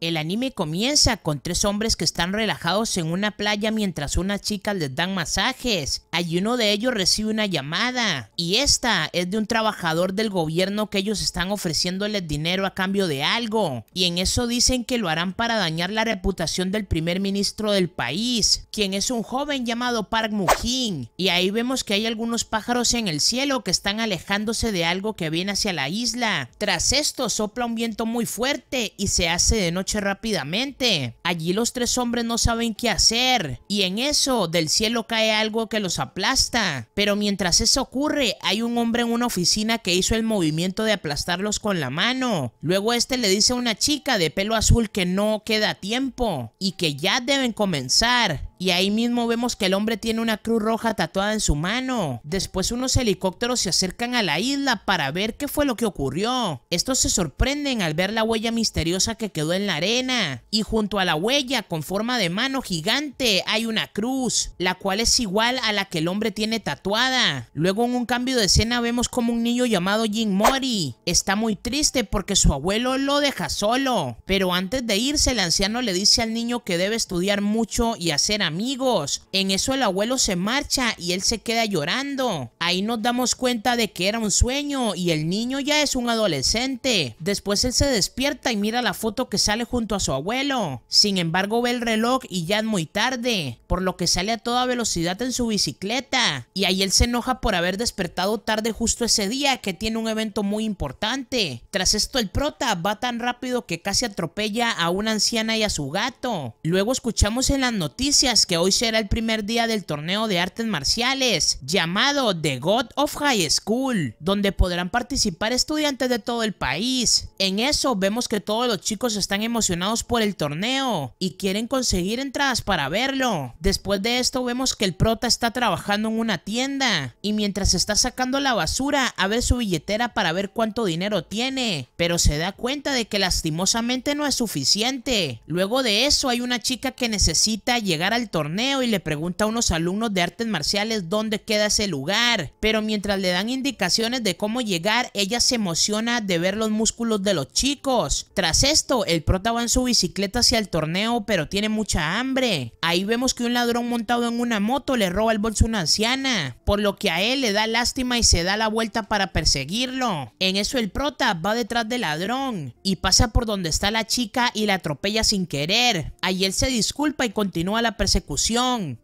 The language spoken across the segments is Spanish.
El anime comienza con tres hombres que están relajados en una playa mientras unas chicas les dan masajes. Allí uno de ellos recibe una llamada y esta es de un trabajador del gobierno que ellos están ofreciéndoles dinero a cambio de algo. Y en eso dicen que lo harán para dañar la reputación del primer ministro del país, quien es un joven llamado Park Mujin. Y ahí vemos que hay algunos pájaros en el cielo que están alejándose de algo que viene hacia la isla. Tras esto sopla un viento muy fuerte y se hace de noche rápidamente. Allí los tres hombres no saben qué hacer y en eso del cielo cae algo que los aplasta. Pero mientras eso ocurre, hay un hombre en una oficina que hizo el movimiento de aplastarlos con la mano. Luego este le dice a una chica de pelo azul que no queda tiempo y que ya deben comenzar. Y ahí mismo vemos que el hombre tiene una cruz roja tatuada en su mano. Después unos helicópteros se acercan a la isla para ver qué fue lo que ocurrió. Estos se sorprenden al ver la huella misteriosa que quedó en la arena. Y junto a la huella con forma de mano gigante hay una cruz, la cual es igual a la que el hombre tiene tatuada. Luego en un cambio de escena vemos como un niño llamado Jin Mori está muy triste porque su abuelo lo deja solo. Pero antes de irse el anciano le dice al niño que debe estudiar mucho y hacer amigos. En eso el abuelo se marcha y él se queda llorando. Ahí nos damos cuenta de que era un sueño y el niño ya es un adolescente. Después él se despierta y mira la foto que sale junto a su abuelo. Sin embargo ve el reloj y ya es muy tarde, por lo que sale a toda velocidad en su bicicleta. Y ahí él se enoja por haber despertado tarde justo ese día que tiene un evento muy importante. Tras esto el prota va tan rápido que casi atropella a una anciana y a su gato. Luego escuchamos en las noticias que hoy será el primer día del torneo de artes marciales llamado The God of High School, donde podrán participar estudiantes de todo el país. En eso vemos que todos los chicos están emocionados por el torneo y quieren conseguir entradas para verlo. Después de esto vemos que el prota está trabajando en una tienda y mientras está sacando la basura abre su billetera para ver cuánto dinero tiene, pero se da cuenta de que lastimosamente no es suficiente. Luego de eso hay una chica que necesita llegar al torneo y le pregunta a unos alumnos de artes marciales dónde queda ese lugar, pero mientras le dan indicaciones de cómo llegar, ella se emociona de ver los músculos de los chicos. Tras esto, el prota va en su bicicleta hacia el torneo, pero tiene mucha hambre. Ahí vemos que un ladrón montado en una moto le roba el bolso a una anciana, por lo que a él le da lástima y se da la vuelta para perseguirlo. En eso el prota va detrás del ladrón y pasa por donde está la chica y la atropella sin querer. Ahí él se disculpa y continúa la persecución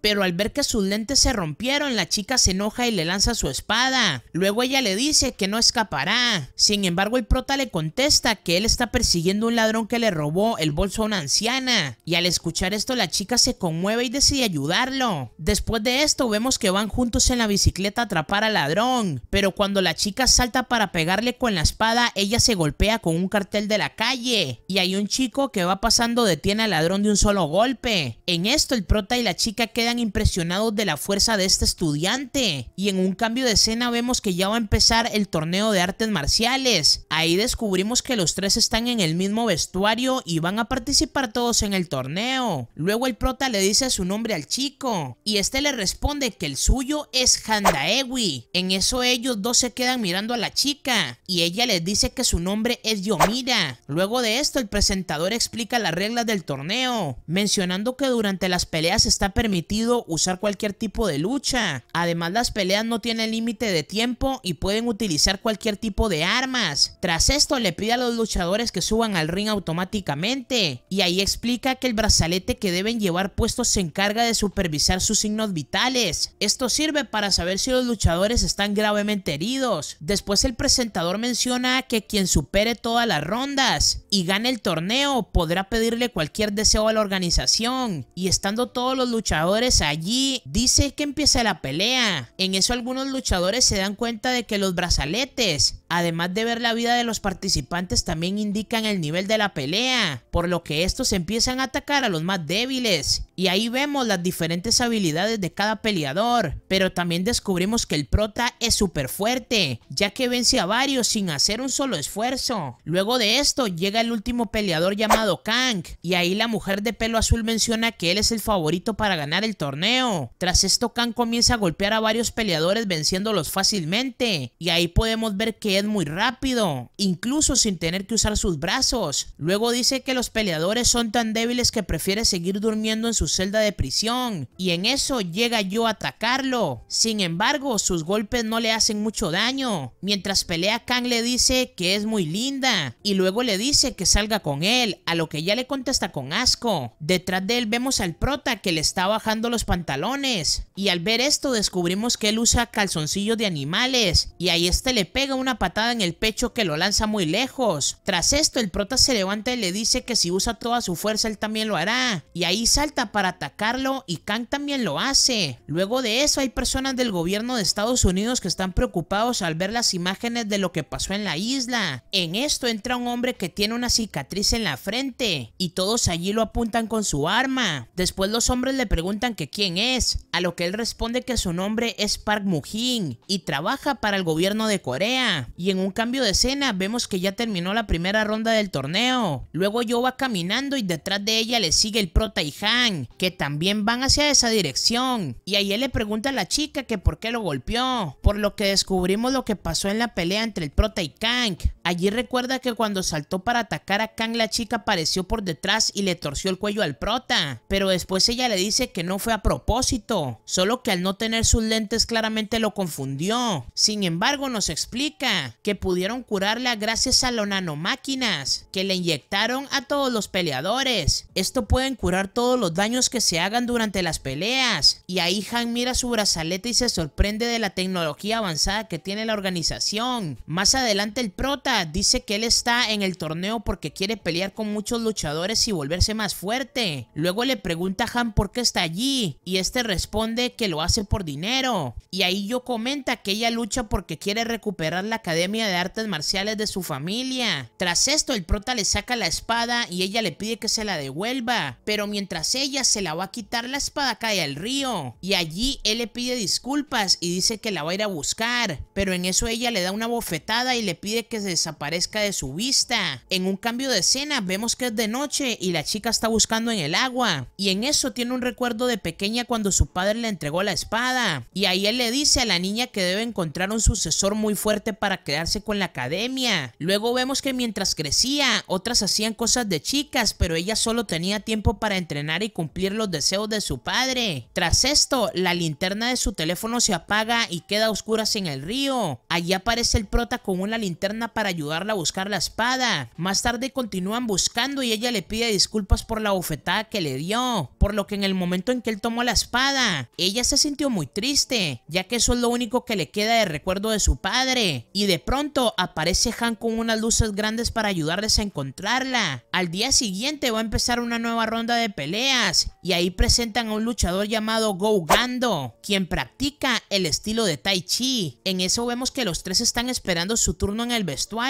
pero al ver que sus lentes se rompieron, la chica se enoja y le lanza su espada. Luego ella le dice que no escapará. Sin embargo, el prota le contesta que él está persiguiendo a un ladrón que le robó el bolso a una anciana. Y al escuchar esto, la chica se conmueve y decide ayudarlo. Después de esto, vemos que van juntos en la bicicleta a atrapar al ladrón, pero cuando la chica salta para pegarle con la espada, ella se golpea con un cartel de la calle. Y hay un chico que va pasando detiene al ladrón de un solo golpe. En esto, el prota y la chica quedan impresionados de la fuerza de este estudiante. Y en un cambio de escena vemos que ya va a empezar el torneo de artes marciales. Ahí descubrimos que los tres están en el mismo vestuario y van a participar todos en el torneo. Luego el prota le dice su nombre al chico y este le responde que el suyo es Handaewi. En eso ellos dos se quedan mirando a la chica y ella les dice que su nombre es Yomira. Luego de esto el presentador explica las reglas del torneo, mencionando que durante las peleas está permitido usar cualquier tipo de lucha. Además las peleas no tienen límite de tiempo y pueden utilizar cualquier tipo de armas. Tras esto le pide a los luchadores que suban al ring automáticamente. Y ahí explica que el brazalete que deben llevar puesto se encarga de supervisar sus signos vitales. Esto sirve para saber si los luchadores están gravemente heridos. Después el presentador menciona que quien supere todas las rondas y gane el torneo podrá pedirle cualquier deseo a la organización. Y estando todos los luchadores allí. Dice que empieza la pelea. En eso algunos luchadores se dan cuenta de que los brazaletes Además de ver la vida de los participantes también indican el nivel de la pelea, por lo que estos empiezan a atacar a los más débiles. Y ahí vemos las diferentes habilidades de cada peleador, pero también descubrimos que el prota es súper fuerte, ya que vence a varios sin hacer un solo esfuerzo. Luego de esto llega el último peleador llamado Kang, y ahí la mujer de pelo azul menciona que él es el favorito para ganar el torneo. Tras esto Kang comienza a golpear a varios peleadores venciéndolos fácilmente, y ahí podemos ver que muy rápido, incluso sin tener que usar sus brazos. Luego dice que los peleadores son tan débiles que prefiere seguir durmiendo en su celda de prisión, y en eso llega yo a atacarlo. Sin embargo, sus golpes no le hacen mucho daño. Mientras pelea, Kang le dice que es muy linda, y luego le dice que salga con él, a lo que ya le contesta con asco. Detrás de él vemos al prota que le está bajando los pantalones, y al ver esto descubrimos que él usa calzoncillos de animales, y ahí este le pega una patada en el pecho que lo lanza muy lejos. Tras esto, el prota se levanta y le dice que si usa toda su fuerza él también lo hará. Y ahí salta para atacarlo y Kang también lo hace. Luego de eso hay personas del gobierno de Estados Unidos que están preocupados al ver las imágenes de lo que pasó en la isla. En esto entra un hombre que tiene una cicatriz en la frente y todos allí lo apuntan con su arma. Después los hombres le preguntan que quién es, a lo que él responde que su nombre es Park Mujin y trabaja para el gobierno de Corea. Y en un cambio de escena vemos que ya terminó la primera ronda del torneo. Luego Yo va caminando y detrás de ella le sigue el prota y Han, que también van hacia esa dirección. Y ahí él le pregunta a la chica que por qué lo golpeó. Por lo que descubrimos lo que pasó en la pelea entre el prota y Kang. Allí recuerda que cuando saltó para atacar a Kang la chica apareció por detrás y le torció el cuello al prota, pero después ella le dice que no fue a propósito, solo que al no tener sus lentes claramente lo confundió. Sin embargo nos explica que pudieron curarla gracias a las nanomáquinas que le inyectaron a todos los peleadores. Esto pueden curar todos los daños que se hagan durante las peleas. Y ahí Han mira su brazalete y se sorprende de la tecnología avanzada que tiene la organización. Más adelante el prota dice que él está en el torneo porque quiere pelear con muchos luchadores y volverse más fuerte. Luego le pregunta a Han por qué está allí y este responde que lo hace por dinero. Y ahí yo comenta que ella lucha porque quiere recuperar la Academia de Artes Marciales de su familia. Tras esto el prota le saca la espada y ella le pide que se la devuelva, pero mientras ella se la va a quitar la espada cae al río y allí él le pide disculpas y dice que la va a ir a buscar, pero en eso ella le da una bofetada y le pide que se aparezca de su vista. En un cambio de escena vemos que es de noche y la chica está buscando en el agua. Y en eso tiene un recuerdo de pequeña cuando su padre le entregó la espada. Y ahí él le dice a la niña que debe encontrar un sucesor muy fuerte para quedarse con la academia. Luego vemos que mientras crecía, otras hacían cosas de chicas, pero ella solo tenía tiempo para entrenar y cumplir los deseos de su padre. Tras esto, la linterna de su teléfono se apaga y queda oscura oscuras en el río. Allí aparece el prota con una linterna para ayudarla a buscar la espada. Más tarde continúan buscando y ella le pide disculpas por la bofetada que le dio, por lo que en el momento en que él tomó la espada, ella se sintió muy triste, ya que eso es lo único que le queda de recuerdo de su padre. Y de pronto aparece Han con unas luces grandes para ayudarles a encontrarla. Al día siguiente va a empezar una nueva ronda de peleas y ahí presentan a un luchador llamado Go Gando, quien practica el estilo de Tai Chi. En eso vemos que los tres están esperando su turno en el vestuario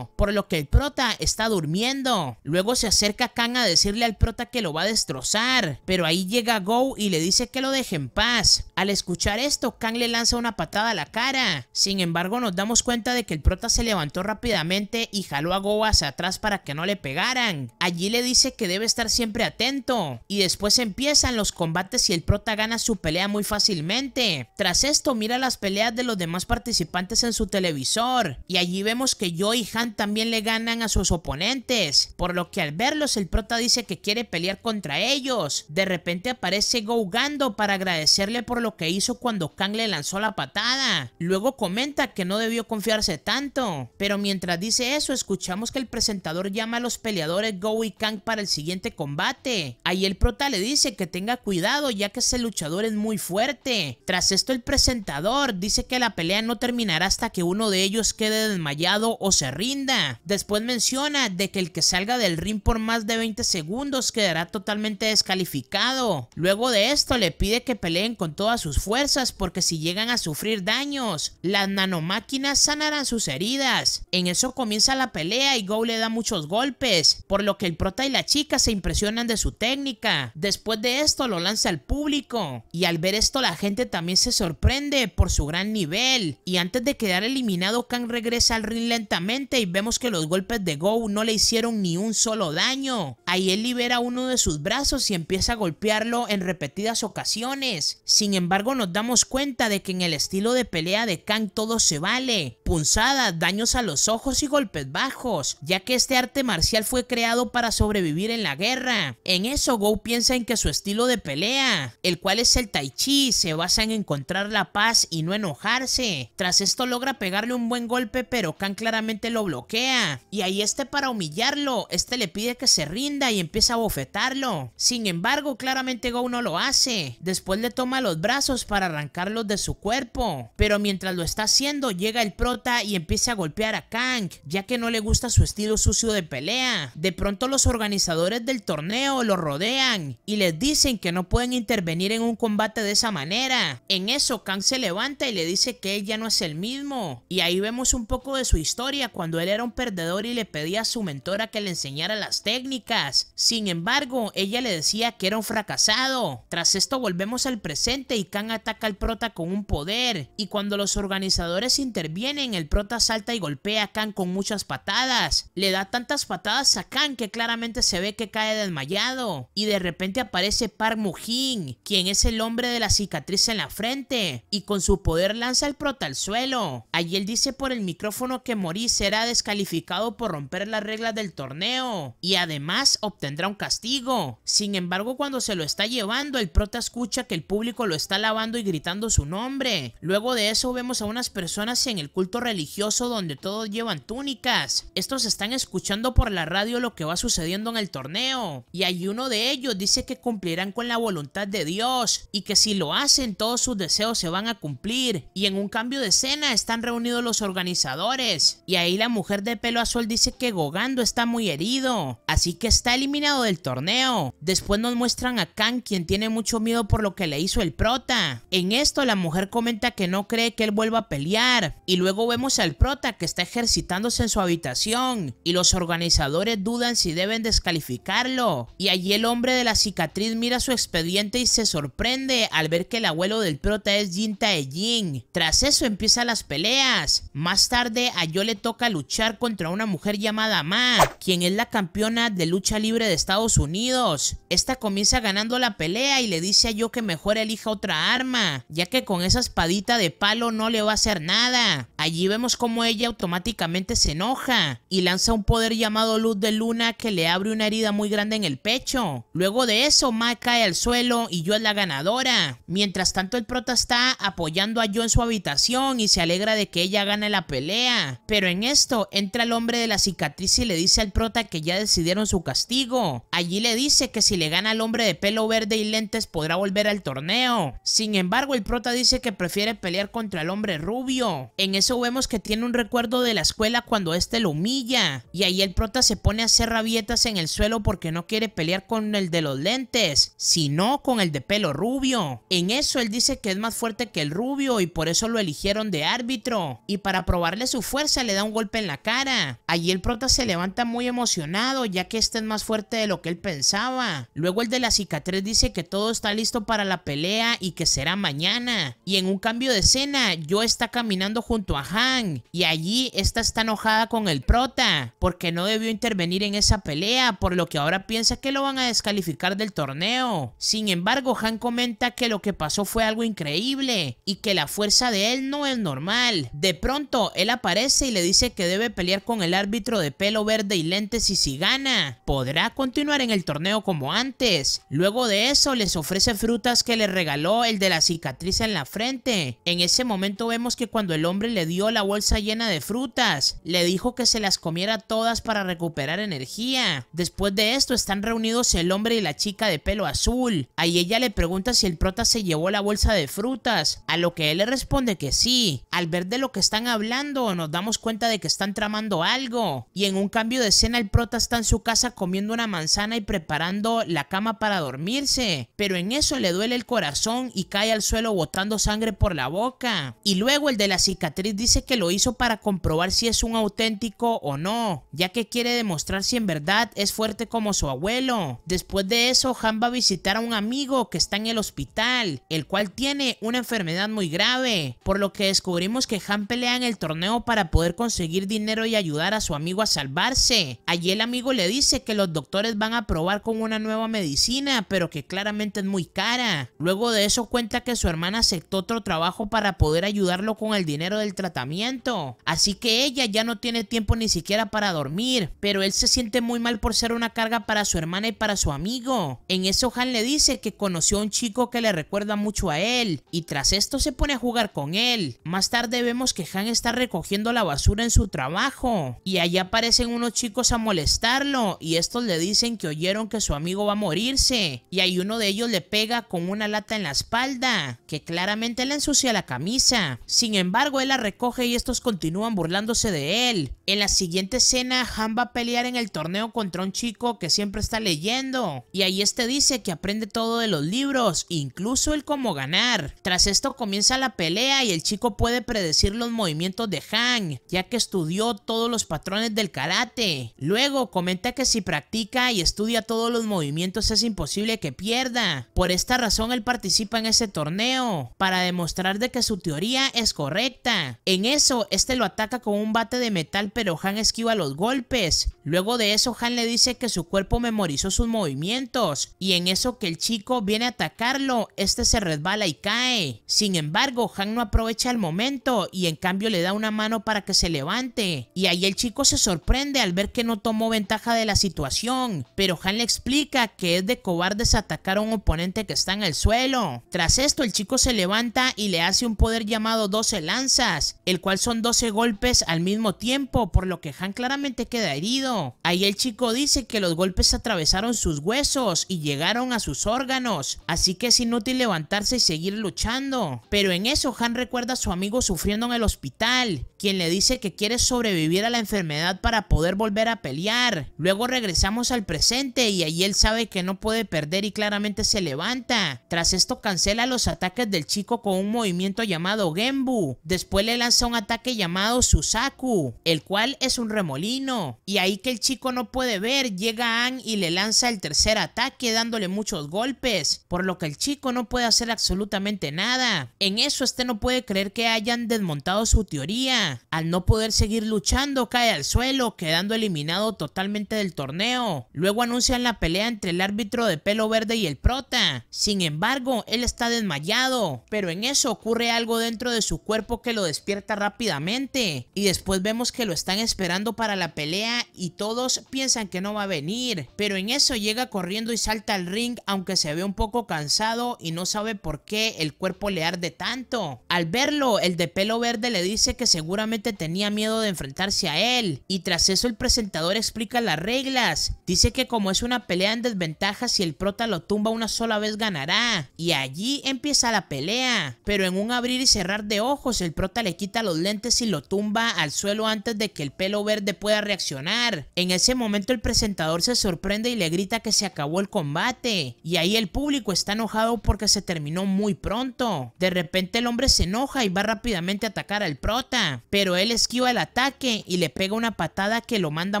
por lo que el prota está durmiendo. Luego se acerca Kang a decirle al prota que lo va a destrozar, pero ahí llega Go y le dice que lo deje en paz. Al escuchar esto, Kang le lanza una patada a la cara. Sin embargo, nos damos cuenta de que el prota se levantó rápidamente y jaló a Go hacia atrás para que no le pegaran. Allí le dice que debe estar siempre atento. Y después empiezan los combates y el prota gana su pelea muy fácilmente. Tras esto, mira las peleas de los demás participantes en su televisor. Y allí vemos que yo y Han también le ganan a sus oponentes, por lo que al verlos el prota dice que quiere pelear contra ellos. De repente aparece Gando para agradecerle por lo que hizo cuando Kang le lanzó la patada. Luego comenta que no debió confiarse tanto, pero mientras dice eso escuchamos que el presentador llama a los peleadores Go y Kang para el siguiente combate. Ahí el prota le dice que tenga cuidado ya que ese luchador es muy fuerte. Tras esto el presentador dice que la pelea no terminará hasta que uno de ellos quede desmayado o se rinda. Después menciona de que el que salga del ring por más de 20 segundos quedará totalmente descalificado. Luego de esto le pide que peleen con todas sus fuerzas porque si llegan a sufrir daños, las nanomáquinas sanarán sus heridas. En eso comienza la pelea y Go le da muchos golpes, por lo que el prota y la chica se impresionan de su técnica. Después de esto lo lanza al público y al ver esto la gente también se sorprende por su gran nivel y antes de quedar eliminado Kang regresa al ring lentamente y vemos que los golpes de Go no le hicieron ni un solo daño. Ahí él libera uno de sus brazos y empieza a golpearlo en repetidas ocasiones. Sin embargo nos damos cuenta de que en el estilo de pelea de Kang todo se vale. Punzadas, daños a los ojos y golpes bajos, ya que este arte marcial fue creado para sobrevivir en la guerra. En eso Go piensa en que su estilo de pelea, el cual es el tai chi, se basa en encontrar la paz y no enojarse. Tras esto logra pegarle un buen golpe pero Kang claramente lo bloquea. Y ahí este para humillarlo, este le pide que se rinda y empieza a bofetarlo. Sin embargo, claramente Go no lo hace. Después le toma los brazos para arrancarlos de su cuerpo. Pero mientras lo está haciendo, llega el prota y empieza a golpear a Kang, ya que no le gusta su estilo sucio de pelea. De pronto los organizadores del torneo lo rodean y les dicen que no pueden intervenir en un combate de esa manera. En eso Kang se levanta y le dice que él ya no es el mismo. Y ahí vemos un poco de su historia cuando él era un perdedor y le pedía a su mentora que le enseñara las técnicas. Sin embargo, ella le decía que era un fracasado. Tras esto volvemos al presente y Khan ataca al prota con un poder. Y cuando los organizadores intervienen, el prota salta y golpea a Khan con muchas patadas. Le da tantas patadas a Khan que claramente se ve que cae desmayado. Y de repente aparece Park Mujin, quien es el hombre de la cicatriz en la frente. Y con su poder lanza al prota al suelo. Allí él dice por el micrófono que morí será descalificado por romper las reglas del torneo y además obtendrá un castigo. Sin embargo, cuando se lo está llevando, el prota escucha que el público lo está lavando y gritando su nombre. Luego de eso vemos a unas personas en el culto religioso donde todos llevan túnicas. Estos están escuchando por la radio lo que va sucediendo en el torneo. Y hay uno de ellos dice que cumplirán con la voluntad de Dios y que si lo hacen todos sus deseos se van a cumplir. Y en un cambio de escena están reunidos los organizadores y ahí la mujer de pelo azul dice que Gogando está muy herido, así que está eliminado del torneo. Después nos muestran a Kang quien tiene mucho miedo por lo que le hizo el prota. En esto la mujer comenta que no cree que él vuelva a pelear y luego vemos al prota que está ejercitándose en su habitación y los organizadores dudan si deben descalificarlo. Y allí el hombre de la cicatriz mira su expediente y se sorprende al ver que el abuelo del prota es Jin Tae Jin. Tras eso empiezan las peleas. Más tarde a Yo le toca luchar contra una mujer llamada Ma, quien es la campeona de lucha libre de Estados Unidos. Esta comienza ganando la pelea y le dice a Yo que mejor elija otra arma, ya que con esa espadita de palo no le va a hacer nada. Allí vemos como ella automáticamente se enoja y lanza un poder llamado Luz de Luna que le abre una herida muy grande en el pecho. Luego de eso, Ma cae al suelo y Yo es la ganadora. Mientras tanto, el prota está apoyando a Yo en su habitación y se alegra de que ella gane la pelea, pero en esto, entra el hombre de la cicatriz y le dice al prota que ya decidieron su castigo. Allí le dice que si le gana al hombre de pelo verde y lentes podrá volver al torneo. Sin embargo, el prota dice que prefiere pelear contra el hombre rubio. En eso vemos que tiene un recuerdo de la escuela cuando este lo humilla. Y ahí el prota se pone a hacer rabietas en el suelo porque no quiere pelear con el de los lentes, sino con el de pelo rubio. En eso él dice que es más fuerte que el rubio y por eso lo eligieron de árbitro. Y para probarle su fuerza le da un golpe en la cara. Allí el prota se levanta muy emocionado, ya que este es más fuerte de lo que él pensaba. Luego el de la cicatriz dice que todo está listo para la pelea y que será mañana. Y en un cambio de escena, Joe está caminando junto a Han, y allí esta está enojada con el prota, porque no debió intervenir en esa pelea, por lo que ahora piensa que lo van a descalificar del torneo. Sin embargo, Han comenta que lo que pasó fue algo increíble, y que la fuerza de él no es normal. De pronto, él aparece y le dice dice que debe pelear con el árbitro de pelo verde y lentes y si gana, podrá continuar en el torneo como antes. Luego de eso les ofrece frutas que le regaló el de la cicatriz en la frente. En ese momento vemos que cuando el hombre le dio la bolsa llena de frutas, le dijo que se las comiera todas para recuperar energía. Después de esto están reunidos el hombre y la chica de pelo azul. Ahí ella le pregunta si el prota se llevó la bolsa de frutas, a lo que él le responde que sí. Al ver de lo que están hablando nos damos cuenta de que están tramando algo. Y en un cambio de escena el prota está en su casa comiendo una manzana y preparando la cama para dormirse. Pero en eso le duele el corazón y cae al suelo botando sangre por la boca. Y luego el de la cicatriz dice que lo hizo para comprobar si es un auténtico o no, ya que quiere demostrar si en verdad es fuerte como su abuelo. Después de eso, Han va a visitar a un amigo que está en el hospital, el cual tiene una enfermedad muy grave, por lo que descubrimos que Han pelea en el torneo para poder conseguir conseguir dinero y ayudar a su amigo a salvarse. Allí el amigo le dice que los doctores van a probar con una nueva medicina, pero que claramente es muy cara. Luego de eso cuenta que su hermana aceptó otro trabajo para poder ayudarlo con el dinero del tratamiento. Así que ella ya no tiene tiempo ni siquiera para dormir, pero él se siente muy mal por ser una carga para su hermana y para su amigo. En eso Han le dice que conoció a un chico que le recuerda mucho a él, y tras esto se pone a jugar con él. Más tarde vemos que Han está recogiendo la basura en su trabajo. Y allá aparecen unos chicos a molestarlo y estos le dicen que oyeron que su amigo va a morirse. Y ahí uno de ellos le pega con una lata en la espalda, que claramente le ensucia la camisa. Sin embargo, él la recoge y estos continúan burlándose de él. En la siguiente escena, Han va a pelear en el torneo contra un chico que siempre está leyendo. Y ahí este dice que aprende todo de los libros, incluso el cómo ganar. Tras esto comienza la pelea y el chico puede predecir los movimientos de Han, ya que estudió todos los patrones del karate. Luego comenta que si practica y estudia todos los movimientos es imposible que pierda. Por esta razón él participa en ese torneo, para demostrar de que su teoría es correcta. En eso, este lo ataca con un bate de metal pero Han esquiva los golpes. Luego de eso, Han le dice que su cuerpo memorizó sus movimientos y en eso que el chico viene a atacarlo, este se resbala y cae. Sin embargo, Han no aprovecha el momento y en cambio le da una mano para que se le levante. Y ahí el chico se sorprende al ver que no tomó ventaja de la situación, pero Han le explica que es de cobardes atacar a un oponente que está en el suelo. Tras esto el chico se levanta y le hace un poder llamado 12 lanzas, el cual son 12 golpes al mismo tiempo, por lo que Han claramente queda herido. Ahí el chico dice que los golpes atravesaron sus huesos y llegaron a sus órganos, así que es inútil levantarse y seguir luchando. Pero en eso Han recuerda a su amigo sufriendo en el hospital, quien le dice que quiere sobrevivir a la enfermedad para poder volver a pelear. Luego regresamos al presente y ahí él sabe que no puede perder y claramente se levanta. Tras esto cancela los ataques del chico con un movimiento llamado Genbu. Después le lanza un ataque llamado Susaku, el cual es un remolino. Y ahí que el chico no puede ver, llega An y le lanza el tercer ataque dándole muchos golpes, por lo que el chico no puede hacer absolutamente nada. En eso este no puede creer que hayan desmontado su teoría, al no poder seguir luchando, cae al suelo, quedando eliminado totalmente del torneo. Luego anuncian la pelea entre el árbitro de pelo verde y el prota. Sin embargo, él está desmayado, pero en eso ocurre algo dentro de su cuerpo que lo despierta rápidamente. Y después vemos que lo están esperando para la pelea y todos piensan que no va a venir, pero en eso llega corriendo y salta al ring aunque se ve un poco cansado y no sabe por qué el cuerpo le arde tanto. Al verlo, el de pelo verde le dice que seguramente tenía miedo de enfrentarse a él. Y tras eso el presentador explica las reglas. Dice que como es una pelea en desventaja, si el prota lo tumba una sola vez ganará. Y allí empieza la pelea. Pero en un abrir y cerrar de ojos, el prota le quita los lentes y lo tumba al suelo antes de que el pelo verde pueda reaccionar. En ese momento el presentador se sorprende y le grita que se acabó el combate. Y ahí el público está enojado porque se terminó muy pronto. De repente el hombre se enoja y va rápidamente a atacar al prota. Pero él es esquiva el ataque y le pega una patada que lo manda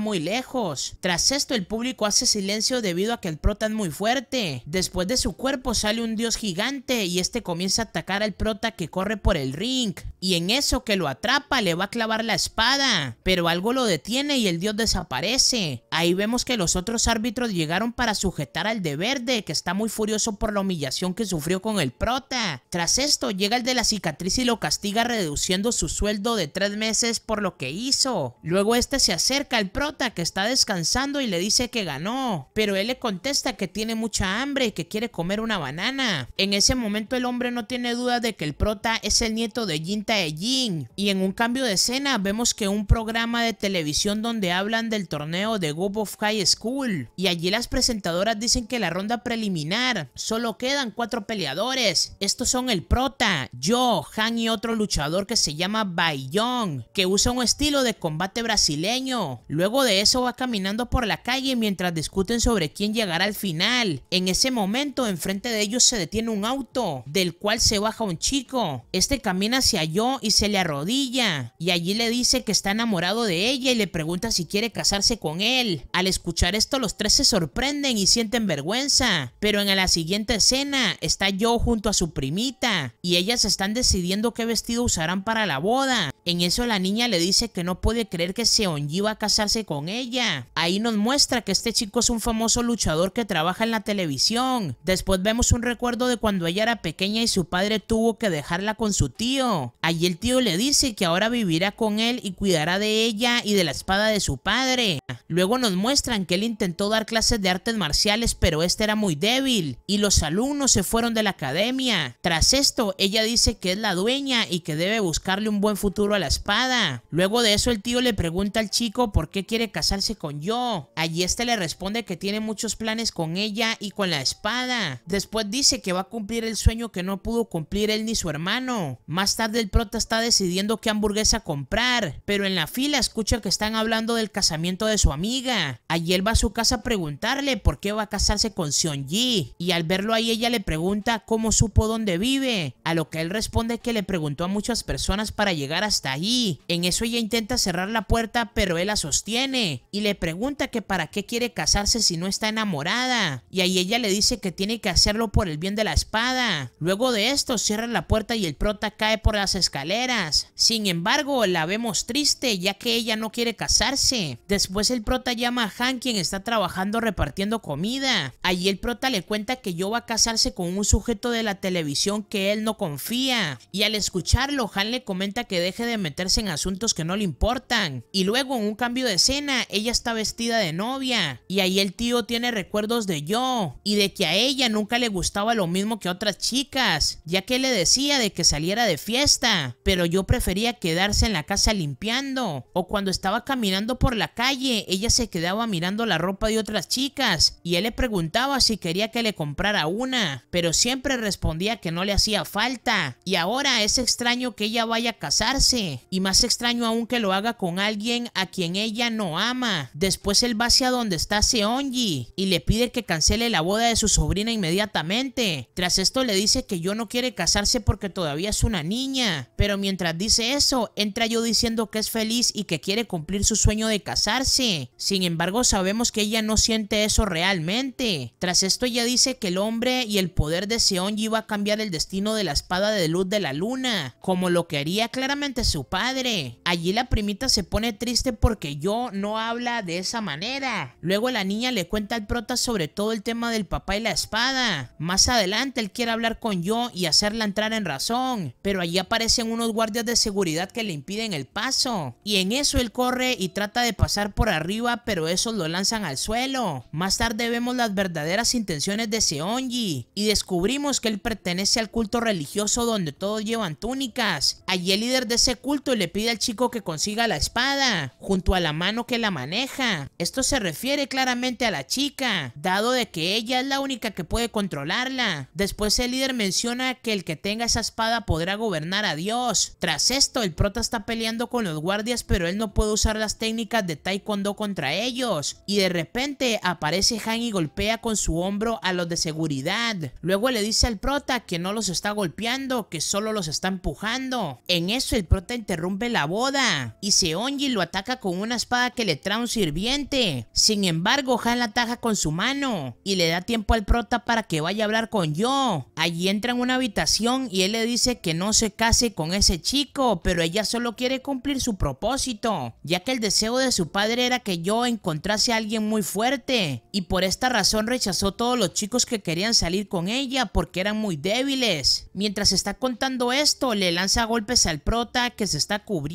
muy lejos. Tras esto el público hace silencio debido a que el prota es muy fuerte. Después de su cuerpo sale un dios gigante y este comienza a atacar al prota que corre por el ring. Y en eso que lo atrapa le va a clavar la espada. Pero algo lo detiene y el dios desaparece. Ahí vemos que los otros árbitros llegaron para sujetar al de verde que está muy furioso por la humillación que sufrió con el prota. Tras esto llega el de la cicatriz y lo castiga reduciendo su sueldo de tres meses por lo que hizo. Luego este se acerca al prota que está descansando y le dice que ganó, pero él le contesta que tiene mucha hambre y que quiere comer una banana. En ese momento el hombre no tiene duda de que el prota es el nieto de Jin Tae-jin y en un cambio de escena vemos que un programa de televisión donde hablan del torneo de Goop of High School y allí las presentadoras dicen que la ronda preliminar solo quedan cuatro peleadores. Estos son el prota, yo, Han y otro luchador que se llama Bai que usa un estilo de combate brasileño. Luego de eso va caminando por la calle mientras discuten sobre quién llegará al final. En ese momento, enfrente de ellos se detiene un auto, del cual se baja un chico. Este camina hacia Yo y se le arrodilla, y allí le dice que está enamorado de ella y le pregunta si quiere casarse con él. Al escuchar esto, los tres se sorprenden y sienten vergüenza, pero en la siguiente escena está Yo junto a su primita, y ellas están decidiendo qué vestido usarán para la boda. En eso la niña le dice que no puede creer que Seonji va a casarse con ella. Ahí nos muestra que este chico es un famoso luchador que trabaja en la televisión. Después vemos un recuerdo de cuando ella era pequeña y su padre tuvo que dejarla con su tío. Allí el tío le dice que ahora vivirá con él y cuidará de ella y de la espada de su padre. Luego nos muestran que él intentó dar clases de artes marciales pero este era muy débil y los alumnos se fueron de la academia. Tras esto, ella dice que es la dueña y que debe buscarle un buen futuro a la espada. Luego de eso el tío le pregunta al chico por qué quiere casarse con yo. Allí este le responde que tiene muchos planes con ella y con la espada. Después dice que va a cumplir el sueño que no pudo cumplir él ni su hermano. Más tarde el prota está decidiendo qué hamburguesa comprar, pero en la fila escucha que están hablando del casamiento de su amiga. Allí él va a su casa a preguntarle por qué va a casarse con Seonji y al verlo ahí ella le pregunta cómo supo dónde vive, a lo que él responde que le preguntó a muchas personas para llegar hasta allí, en eso ella intenta cerrar la puerta, pero él la sostiene y le pregunta que para qué quiere casarse si no está enamorada. Y ahí ella le dice que tiene que hacerlo por el bien de la espada. Luego de esto, cierra la puerta y el prota cae por las escaleras. Sin embargo, la vemos triste ya que ella no quiere casarse. Después el prota llama a Han quien está trabajando repartiendo comida. Allí el prota le cuenta que yo va a casarse con un sujeto de la televisión que él no confía. Y al escucharlo, Han le comenta que deje de meterse en asuntos que no le importan. Y luego en un cambio de escena, ella está vestida de novia y ahí el tío tiene recuerdos de yo y de que a ella nunca le gustaba lo mismo que a otras chicas, ya que le decía de que saliera de fiesta, pero yo prefería quedarse en la casa limpiando. O cuando estaba caminando por la calle, ella se quedaba mirando la ropa de otras chicas y él le preguntaba si quería que le comprara una, pero siempre respondía que no le hacía falta. Y ahora es extraño que ella vaya a casarse y más extraño aún que lo haga con alguien a quien ella no ama. Después él va hacia donde está Seonji y le pide que cancele la boda de su sobrina inmediatamente. Tras esto le dice que yo no quiere casarse porque todavía es una niña. Pero mientras dice eso, entra yo diciendo que es feliz y que quiere cumplir su sueño de casarse. Sin embargo, sabemos que ella no siente eso realmente. Tras esto ella dice que el hombre y el poder de Seonji va a cambiar el destino de la espada de luz de la luna, como lo que haría claramente su padre. Allí la primita se pone triste porque yo no habla de esa manera. Luego la niña le cuenta al prota sobre todo el tema del papá y la espada. Más adelante él quiere hablar con yo y hacerla entrar en razón, pero allí aparecen unos guardias de seguridad que le impiden el paso. Y en eso él corre y trata de pasar por arriba, pero esos lo lanzan al suelo. Más tarde vemos las verdaderas intenciones de Seonji y descubrimos que él pertenece al culto religioso donde todos llevan túnicas. Allí el líder de ese culto le pide al chico que consiga la espada, junto a la mano que la maneja. Esto se refiere claramente a la chica, dado de que ella es la única que puede controlarla. Después el líder menciona que el que tenga esa espada podrá gobernar a Dios. Tras esto, el prota está peleando con los guardias, pero él no puede usar las técnicas de taekwondo contra ellos. Y de repente aparece Han y golpea con su hombro a los de seguridad. Luego le dice al prota que no los está golpeando, que solo los está empujando. En eso el prota interrumpe la boda y Seonji lo ataca con una espada que le trae un sirviente. Sin embargo, Han la ataja con su mano y le da tiempo al prota para que vaya a hablar con Yo. Allí entra en una habitación y él le dice que no se case con ese chico, pero ella solo quiere cumplir su propósito, ya que el deseo de su padre era que Yo encontrase a alguien muy fuerte y por esta razón rechazó todos los chicos que querían salir con ella porque eran muy débiles. Mientras está contando esto, le lanza golpes al prota que se está cubriendo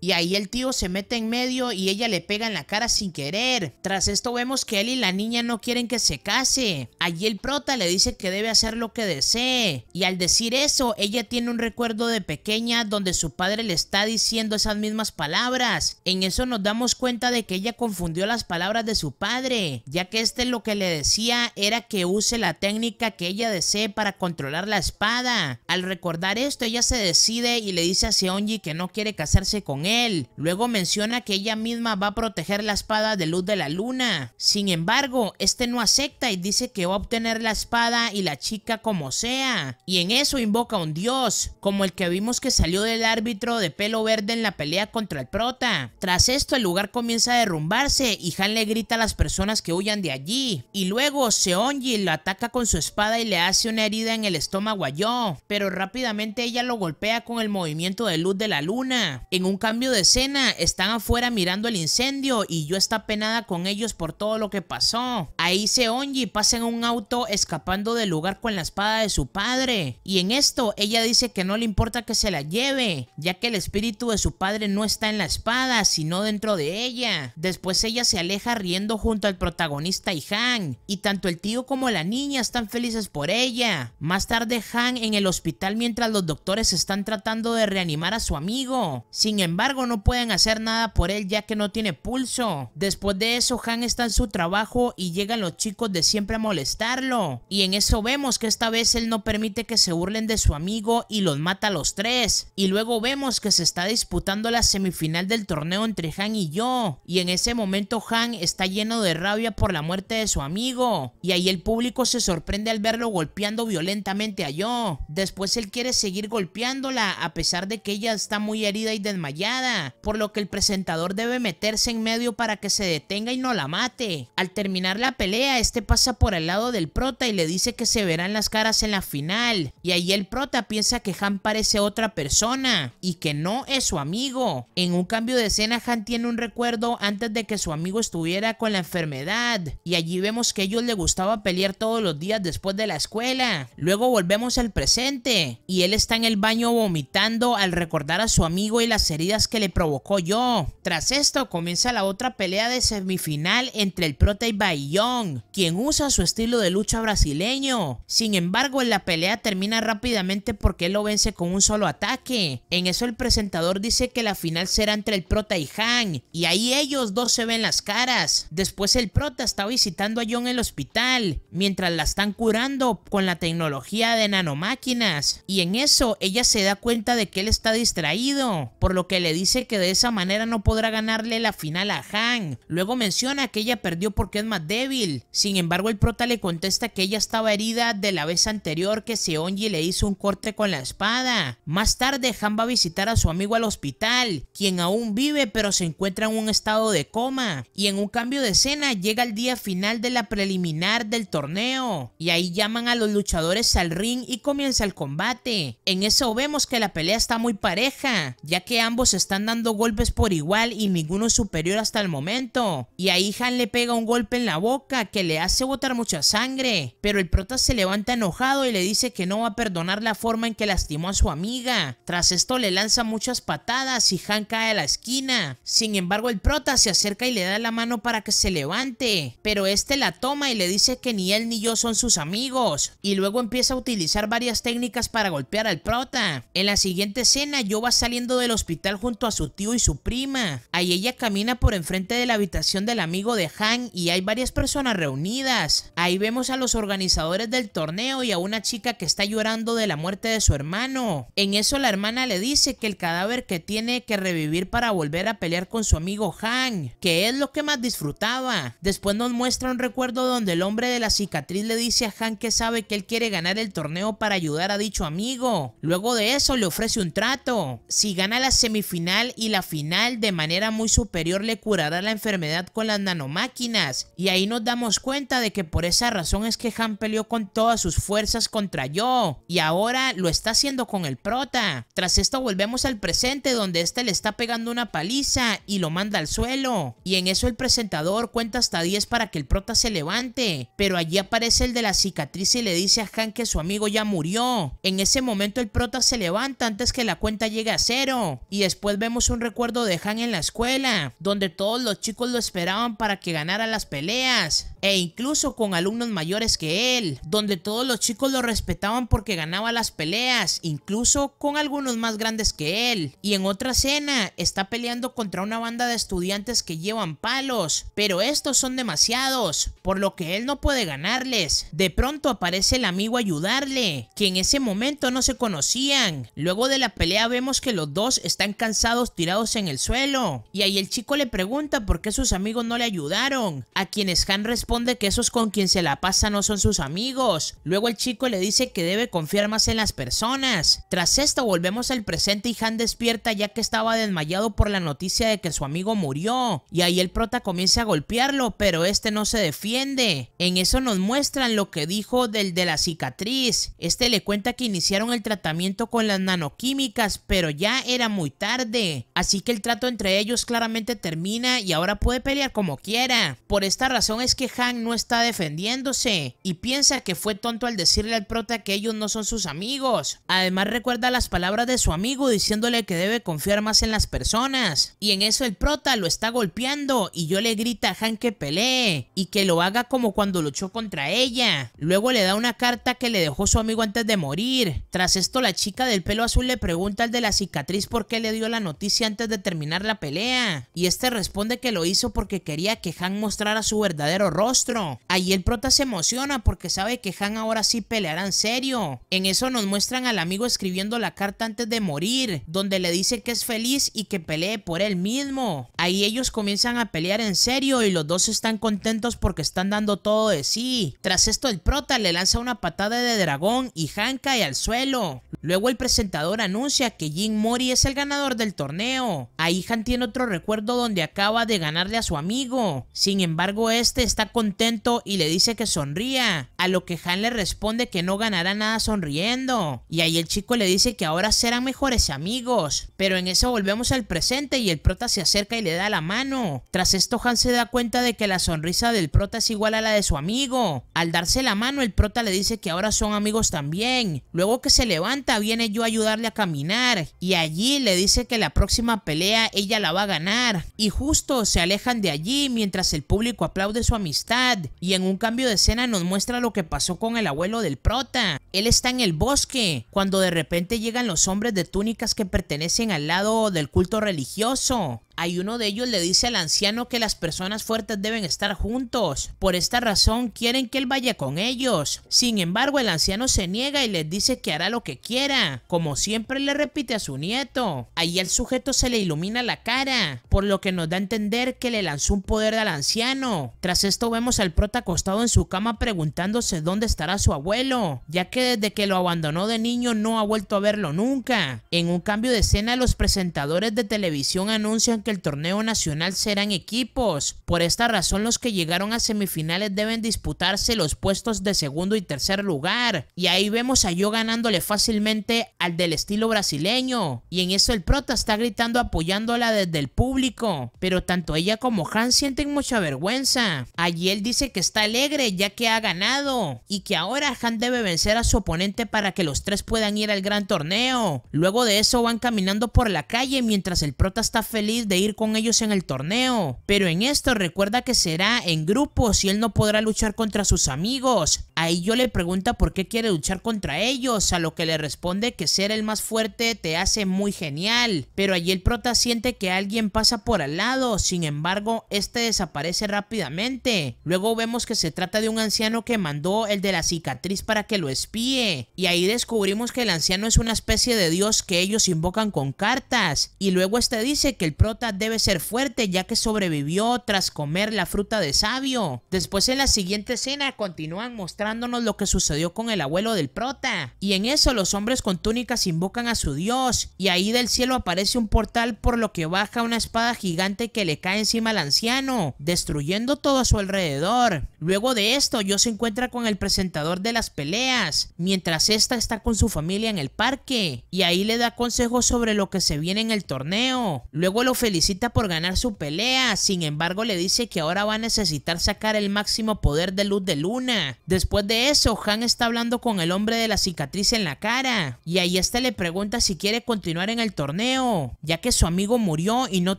y ahí el tío se mete en medio y ella le pega en la cara sin querer. Tras esto vemos que él y la niña no quieren que se case. Allí el prota le dice que debe hacer lo que desee. Y al decir eso, ella tiene un recuerdo de pequeña donde su padre le está diciendo esas mismas palabras. En eso nos damos cuenta de que ella confundió las palabras de su padre, ya que este lo que le decía era que use la técnica que ella desee para controlar la espada. Al recordar esto, ella se decide y le dice a Seonji que no quiere casarse con él. Luego menciona que ella misma va a proteger la espada de luz de la luna. Sin embargo, este no acepta y dice que va a obtener la espada y la chica como sea. Y en eso invoca a un dios, como el que vimos que salió del árbitro de pelo verde en la pelea contra el prota. Tras esto, el lugar comienza a derrumbarse y Han le grita a las personas que huyan de allí. Y luego Seonji lo ataca con su espada y le hace una herida en el estómago a Yo, pero rápidamente ella lo golpea con el movimiento de luz de la luna en un cambio de escena, están afuera mirando el incendio y yo está penada con ellos por todo lo que pasó. Ahí Seonji pasa en un auto escapando del lugar con la espada de su padre. Y en esto, ella dice que no le importa que se la lleve, ya que el espíritu de su padre no está en la espada, sino dentro de ella. Después ella se aleja riendo junto al protagonista y Han, y tanto el tío como la niña están felices por ella. Más tarde Han en el hospital mientras los doctores están tratando de reanimar a su amigo. Sin embargo, no pueden hacer nada por él ya que no tiene pulso. Después de eso, Han está en su trabajo y llegan los chicos de siempre a molestarlo. Y en eso vemos que esta vez él no permite que se burlen de su amigo y los mata a los tres. Y luego vemos que se está disputando la semifinal del torneo entre Han y yo. Y en ese momento Han está lleno de rabia por la muerte de su amigo. Y ahí el público se sorprende al verlo golpeando violentamente a Yo. Después él quiere seguir golpeándola a pesar de que ella está muy herida y desmayada, por lo que el presentador debe meterse en medio para que se detenga y no la mate. Al terminar la pelea, este pasa por el lado del prota y le dice que se verán las caras en la final, y ahí el prota piensa que Han parece otra persona y que no es su amigo. En un cambio de escena, Han tiene un recuerdo antes de que su amigo estuviera con la enfermedad, y allí vemos que a ellos le gustaba pelear todos los días después de la escuela. Luego volvemos al presente, y él está en el baño vomitando al recordar a su amigo y las heridas que le provocó yo. Tras esto comienza la otra pelea de semifinal entre el prota y Bayon, quien usa su estilo de lucha brasileño. Sin embargo, la pelea termina rápidamente porque él lo vence con un solo ataque. En eso el presentador dice que la final será entre el prota y Han, y ahí ellos dos se ven las caras. Después el prota está visitando a John en el hospital, mientras la están curando con la tecnología de nanomáquinas, y en eso ella se da cuenta de que él está distraído por lo que le dice que de esa manera no podrá ganarle la final a Han. Luego menciona que ella perdió porque es más débil. Sin embargo, el prota le contesta que ella estaba herida de la vez anterior que Seonji le hizo un corte con la espada. Más tarde, Han va a visitar a su amigo al hospital, quien aún vive pero se encuentra en un estado de coma. Y en un cambio de escena llega el día final de la preliminar del torneo. Y ahí llaman a los luchadores al ring y comienza el combate. En eso vemos que la pelea está muy pareja, ya que ambos están dando golpes por igual y ninguno es superior hasta el momento. Y ahí Han le pega un golpe en la boca que le hace botar mucha sangre, pero el prota se levanta enojado y le dice que no va a perdonar la forma en que lastimó a su amiga. Tras esto le lanza muchas patadas y Han cae a la esquina. Sin embargo el prota se acerca y le da la mano para que se levante, pero este la toma y le dice que ni él ni yo son sus amigos, y luego empieza a utilizar varias técnicas para golpear al prota. En la siguiente escena yo va saliendo del hospital junto a su tío y su prima. Ahí ella camina por enfrente de la habitación del amigo de Han y hay varias personas reunidas. Ahí vemos a los organizadores del torneo y a una chica que está llorando de la muerte de su hermano. En eso la hermana le dice que el cadáver que tiene que revivir para volver a pelear con su amigo Han, que es lo que más disfrutaba. Después nos muestra un recuerdo donde el hombre de la cicatriz le dice a Han que sabe que él quiere ganar el torneo para ayudar a dicho amigo. Luego de eso le ofrece un trato. Si gana la semifinal y la final de manera muy superior le curará la enfermedad con las nanomáquinas. Y ahí nos damos cuenta de que por esa razón es que Han peleó con todas sus fuerzas contra Yo. Y ahora lo está haciendo con el prota. Tras esto volvemos al presente donde este le está pegando una paliza y lo manda al suelo. Y en eso el presentador cuenta hasta 10 para que el prota se levante. Pero allí aparece el de la cicatriz y le dice a Han que su amigo ya murió. En ese momento el prota se levanta antes que la cuenta llegue a cero y después vemos un recuerdo de Han en la escuela, donde todos los chicos lo esperaban para que ganara las peleas, e incluso con alumnos mayores que él, donde todos los chicos lo respetaban porque ganaba las peleas, incluso con algunos más grandes que él. Y en otra escena, está peleando contra una banda de estudiantes que llevan palos, pero estos son demasiados, por lo que él no puede ganarles. De pronto aparece el amigo a ayudarle, que en ese momento no se conocían. Luego de la pelea vemos que los dos están cansados tirados en el suelo. Y ahí el chico le pregunta por qué sus amigos no le ayudaron, a quienes Han responde que esos con quien se la pasa no son sus amigos. Luego el chico le dice que debe confiar más en las personas. Tras esto volvemos al presente y Han despierta ya que estaba desmayado por la noticia de que su amigo murió. Y ahí el prota comienza a golpearlo, pero este no se defiende. En eso nos muestran lo que dijo del de la cicatriz. Este le cuenta que iniciaron el tratamiento con las nanoquímicas, pero ya era muy tarde, así que el trato entre ellos claramente termina y ahora puede pelear como quiera. Por esta razón es que Han no está defendiéndose y piensa que fue tonto al decirle al prota que ellos no son sus amigos. Además recuerda las palabras de su amigo diciéndole que debe confiar más en las personas. Y en eso el prota lo está golpeando y yo le grita a Han que pelee y que lo haga como cuando luchó contra ella. Luego le da una carta que le dejó su amigo antes de morir. Tras esto la chica del pelo azul le pregunta al de la cicatriz por qué le dio la noticia antes de terminar la pelea, y este responde que lo hizo porque quería que Han mostrara su verdadero rostro. Ahí el prota se emociona porque sabe que Han ahora sí peleará en serio. En eso nos muestran al amigo escribiendo la carta antes de morir, donde le dice que es feliz y que pelee por él mismo. Ahí ellos comienzan a pelear en serio y los dos están contentos porque están dando todo de sí. Tras esto el prota le lanza una patada de dragón y Han cae al suelo. Luego el presentador anuncia que Jin Mori es el ganador del torneo. Ahí Han tiene otro recuerdo donde acaba de ganarle a su amigo. Sin embargo, este está contento y le dice que sonría, a lo que Han le responde que no ganará nada sonriendo. Y ahí el chico le dice que ahora serán mejores amigos. Pero en eso volvemos al presente y el prota se acerca y le da la mano. Tras esto Han se da cuenta de que la sonrisa del prota es igual a la de su amigo. Al darse la mano el prota le dice que ahora son amigos también. Luego que se levanta viene yo a ayudarle a caminar y allí le dice que la próxima pelea ella la va a ganar. Y justo se alejan de allí mientras el público aplaude su amistad y en un cambio de escena nos muestra lo que pasó con el abuelo del prota. Él está en el bosque cuando de repente llegan los hombres de túnicas que pertenecen al lado del culto religioso hay uno de ellos le dice al anciano que las personas fuertes deben estar juntos. Por esta razón quieren que él vaya con ellos. Sin embargo, el anciano se niega y les dice que hará lo que quiera, como siempre le repite a su nieto. Ahí el sujeto se le ilumina la cara, por lo que nos da a entender que le lanzó un poder al anciano. Tras esto vemos al prota acostado en su cama preguntándose dónde estará su abuelo, ya que desde que lo abandonó de niño no ha vuelto a verlo nunca. En un cambio de escena los presentadores de televisión anuncian que el torneo nacional serán equipos. Por esta razón los que llegaron a semifinales deben disputarse los puestos de segundo y tercer lugar. Y ahí vemos a yo ganándole fácilmente al del estilo brasileño. Y en eso el prota está gritando apoyándola desde el público. Pero tanto ella como Han sienten mucha vergüenza. Allí él dice que está alegre ya que ha ganado. Y que ahora Han debe vencer a su oponente para que los tres puedan ir al gran torneo. Luego de eso van caminando por la calle mientras el prota está feliz ir con ellos en el torneo. Pero en esto recuerda que será en grupos y él no podrá luchar contra sus amigos. Ahí yo le pregunta por qué quiere luchar contra ellos, a lo que le responde que ser el más fuerte te hace muy genial. Pero allí el prota siente que alguien pasa por al lado, sin embargo este desaparece rápidamente. Luego vemos que se trata de un anciano que mandó el de la cicatriz para que lo espíe. Y ahí descubrimos que el anciano es una especie de dios que ellos invocan con cartas. Y luego este dice que el prota debe ser fuerte ya que sobrevivió tras comer la fruta de sabio. Después en la siguiente escena continúan mostrándonos lo que sucedió con el abuelo del prota. Y en eso los hombres con túnicas invocan a su dios y ahí del cielo aparece un portal por lo que baja una espada gigante que le cae encima al anciano, destruyendo todo a su alrededor. Luego de esto, yo se encuentra con el presentador de las peleas, mientras esta está con su familia en el parque, y ahí le da consejos sobre lo que se viene en el torneo. Luego lo felicita felicita por ganar su pelea, sin embargo le dice que ahora va a necesitar sacar el máximo poder de luz de Luna. Después de eso, Han está hablando con el hombre de la cicatriz en la cara, y ahí este le pregunta si quiere continuar en el torneo, ya que su amigo murió y no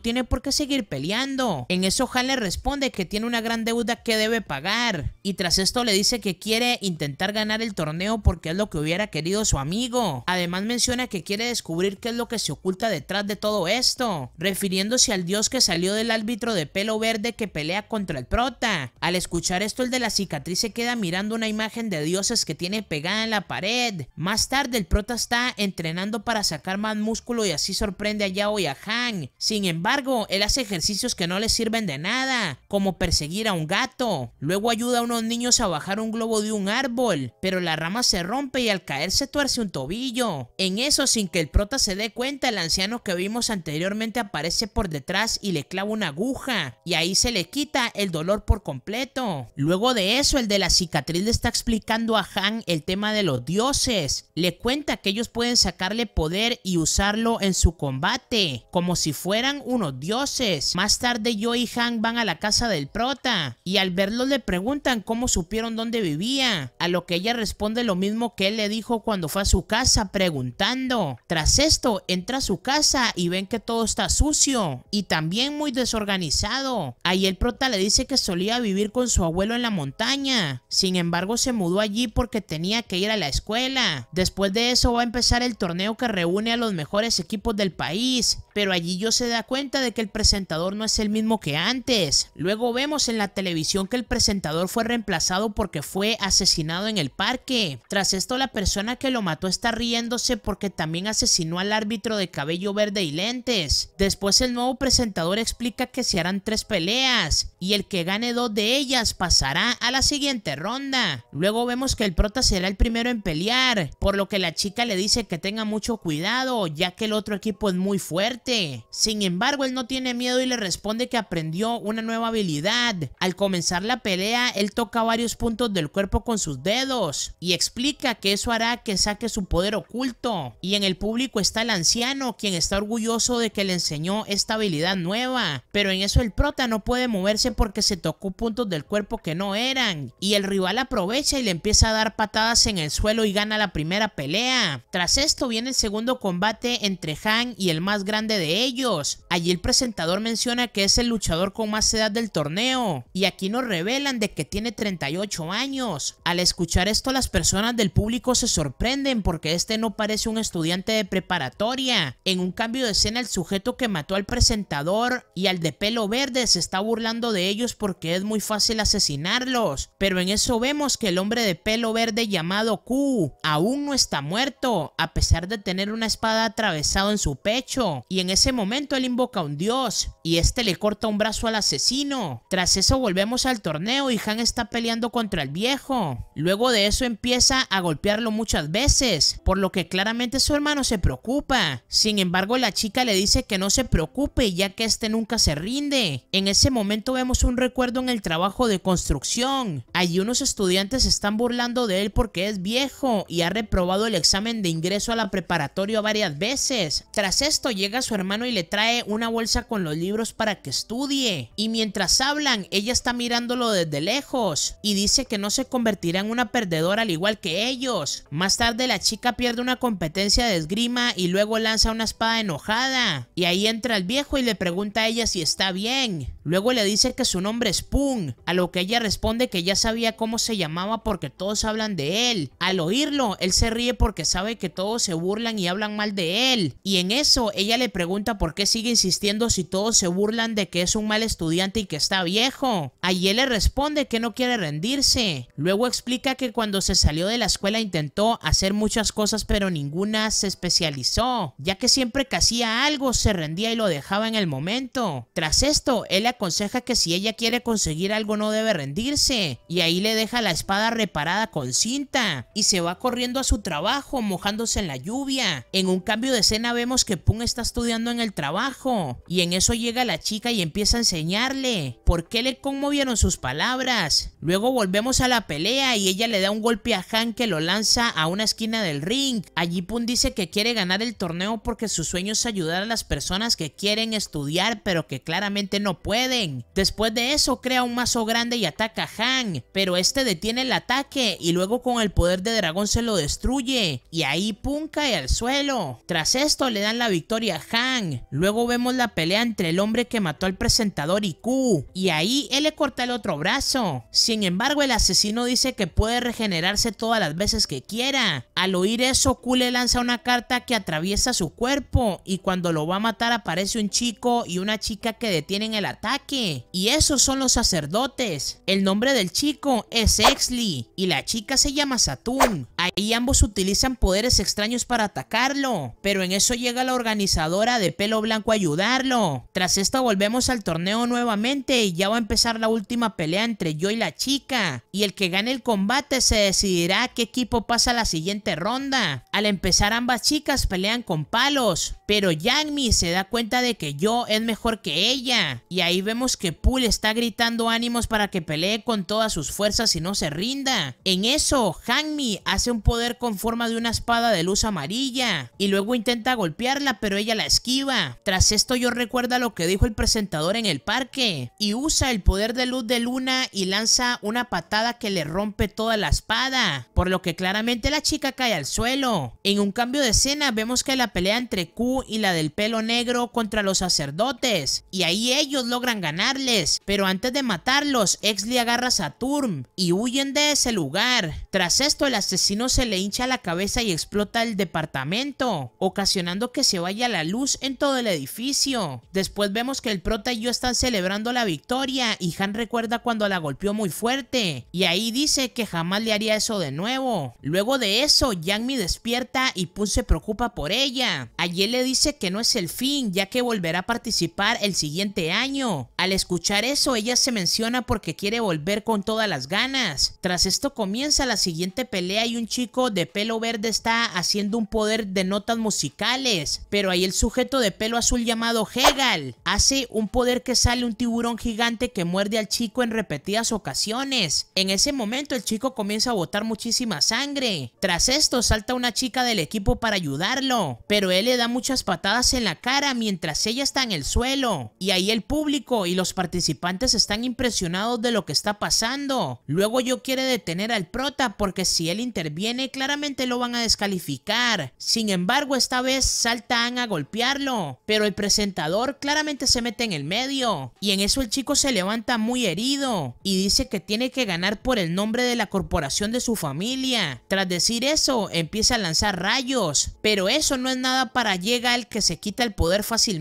tiene por qué seguir peleando. En eso Han le responde que tiene una gran deuda que debe pagar, y tras esto le dice que quiere intentar ganar el torneo porque es lo que hubiera querido su amigo. Además menciona que quiere descubrir qué es lo que se oculta detrás de todo esto, refiriendo al dios que salió del árbitro de pelo verde que pelea contra el prota. Al escuchar esto, el de la cicatriz se queda mirando una imagen de dioses que tiene pegada en la pared. Más tarde, el prota está entrenando para sacar más músculo y así sorprende a Yao y a Han. Sin embargo, él hace ejercicios que no le sirven de nada, como perseguir a un gato. Luego ayuda a unos niños a bajar un globo de un árbol, pero la rama se rompe y al caer se tuerce un tobillo. En eso, sin que el prota se dé cuenta, el anciano que vimos anteriormente aparece por detrás y le clava una aguja y ahí se le quita el dolor por completo. Luego de eso, el de la cicatriz le está explicando a Han el tema de los dioses. Le cuenta que ellos pueden sacarle poder y usarlo en su combate, como si fueran unos dioses. Más tarde, yo y Han van a la casa del prota y al verlo le preguntan cómo supieron dónde vivía, a lo que ella responde lo mismo que él le dijo cuando fue a su casa preguntando. Tras esto, entra a su casa y ven que todo está sucio y también muy desorganizado. Ahí el prota le dice que solía vivir con su abuelo en la montaña. Sin embargo, se mudó allí porque tenía que ir a la escuela. Después de eso va a empezar el torneo que reúne a los mejores equipos del país. Pero allí yo se da cuenta de que el presentador no es el mismo que antes. Luego vemos en la televisión que el presentador fue reemplazado porque fue asesinado en el parque. Tras esto la persona que lo mató está riéndose porque también asesinó al árbitro de cabello verde y lentes. Después se el nuevo presentador explica que se harán tres peleas y el que gane dos de ellas pasará a la siguiente ronda. Luego vemos que el prota será el primero en pelear, por lo que la chica le dice que tenga mucho cuidado, ya que el otro equipo es muy fuerte. Sin embargo, él no tiene miedo y le responde que aprendió una nueva habilidad. Al comenzar la pelea, él toca varios puntos del cuerpo con sus dedos y explica que eso hará que saque su poder oculto. Y en el público está el anciano, quien está orgulloso de que le enseñó esta habilidad nueva. Pero en eso el prota no puede moverse porque se tocó puntos del cuerpo que no eran. Y el rival aprovecha y le empieza a dar patadas en el suelo y gana la primera pelea. Tras esto viene el segundo combate entre Han y el más grande de ellos. Allí el presentador menciona que es el luchador con más edad del torneo. Y aquí nos revelan de que tiene 38 años. Al escuchar esto las personas del público se sorprenden porque este no parece un estudiante de preparatoria. En un cambio de escena el sujeto que mató al presentador y al de pelo verde se está burlando de ellos porque es muy fácil asesinarlos. Pero en eso vemos que el hombre de pelo verde llamado Q aún no está muerto, a pesar de tener una espada atravesado en su pecho. Y en ese momento él invoca a un dios y este le corta un brazo al asesino. Tras eso volvemos al torneo y Han está peleando contra el viejo. Luego de eso empieza a golpearlo muchas veces, por lo que claramente su hermano se preocupa. Sin embargo, la chica le dice que no se preocupa ya que este nunca se rinde. En ese momento vemos un recuerdo en el trabajo de construcción. Allí unos estudiantes están burlando de él porque es viejo y ha reprobado el examen de ingreso a la preparatoria varias veces. Tras esto llega su hermano y le trae una bolsa con los libros para que estudie. Y mientras hablan, ella está mirándolo desde lejos y dice que no se convertirá en una perdedora al igual que ellos. Más tarde la chica pierde una competencia de esgrima y luego lanza una espada enojada. Y ahí entra el viejo y le pregunta a ella si está bien. Luego le dice que su nombre es Pung, a lo que ella responde que ya sabía cómo se llamaba porque todos hablan de él. Al oírlo, él se ríe porque sabe que todos se burlan y hablan mal de él. Y en eso, ella le pregunta por qué sigue insistiendo si todos se burlan de que es un mal estudiante y que está viejo. Allí él le responde que no quiere rendirse. Luego explica que cuando se salió de la escuela intentó hacer muchas cosas pero ninguna se especializó, ya que siempre que hacía algo se rendía y lo dejaba en el momento. Tras esto, él le aconseja que si ella quiere conseguir algo no debe rendirse, y ahí le deja la espada reparada con cinta, y se va corriendo a su trabajo, mojándose en la lluvia. En un cambio de escena vemos que Pun está estudiando en el trabajo, y en eso llega la chica y empieza a enseñarle por qué le conmovieron sus palabras. Luego volvemos a la pelea y ella le da un golpe a Han que lo lanza a una esquina del ring. Allí Pun dice que quiere ganar el torneo porque su sueño es ayudar a las personas que quieren quieren estudiar pero que claramente no pueden. Después de eso crea un mazo grande y ataca a Han, pero este detiene el ataque y luego con el poder de dragón se lo destruye y ahí Pun cae al suelo. Tras esto le dan la victoria a Han, luego vemos la pelea entre el hombre que mató al presentador y Q y ahí él le corta el otro brazo. Sin embargo el asesino dice que puede regenerarse todas las veces que quiera. Al oír eso Q le lanza una carta que atraviesa su cuerpo y cuando lo va a matar aparece un chico y una chica que detienen el ataque. Y esos son los sacerdotes. El nombre del chico es Exley y la chica se llama Satun. Ahí ambos utilizan poderes extraños para atacarlo, pero en eso llega la organizadora de pelo blanco a ayudarlo. Tras esto volvemos al torneo nuevamente y ya va a empezar la última pelea entre yo y la chica. Y el que gane el combate se decidirá qué equipo pasa a la siguiente ronda. Al empezar ambas chicas pelean con palos, pero Yangmi se da cuenta de que yo es mejor que ella. Y ahí vemos que Pool está gritando ánimos para que pelee con todas sus fuerzas y no se rinda. En eso, Hangmi hace un poder con forma de una espada de luz amarilla y luego intenta golpearla pero ella la esquiva. Tras esto yo recuerda lo que dijo el presentador en el parque y usa el poder de luz de Luna y lanza una patada que le rompe toda la espada, por lo que claramente la chica cae al suelo. En un cambio de escena vemos que la pelea entre Q y la del pelo negro contra los sacerdotes, y ahí ellos logran ganarles, pero antes de matarlos, Exley agarra a Saturn y huyen de ese lugar. Tras esto, el asesino se le hincha la cabeza y explota el departamento, ocasionando que se vaya la luz en todo el edificio. Después vemos que el prota y yo están celebrando la victoria y Han recuerda cuando la golpeó muy fuerte, y ahí dice que jamás le haría eso de nuevo. Luego de eso, Yang me despierta y Pun se preocupa por ella. allí le dice que no es el fin, ya que volverá a participar el siguiente año. Al escuchar eso, ella se menciona porque quiere volver con todas las ganas. Tras esto comienza la siguiente pelea y un chico de pelo verde está haciendo un poder de notas musicales, pero ahí el sujeto de pelo azul llamado Hegal hace un poder que sale un tiburón gigante que muerde al chico en repetidas ocasiones. En ese momento el chico comienza a botar muchísima sangre. Tras esto salta una chica del equipo para ayudarlo, pero él le da muchas patadas en la cara mientras la ella está en el suelo. Y ahí el público y los participantes están impresionados de lo que está pasando. Luego yo quiere detener al prota porque si él interviene claramente lo van a descalificar. Sin embargo esta vez salta a golpearlo, pero el presentador claramente se mete en el medio. Y en eso el chico se levanta muy herido y dice que tiene que ganar por el nombre de la corporación de su familia. Tras decir eso empieza a lanzar rayos, pero eso no es nada para llega el que se quita el poder fácilmente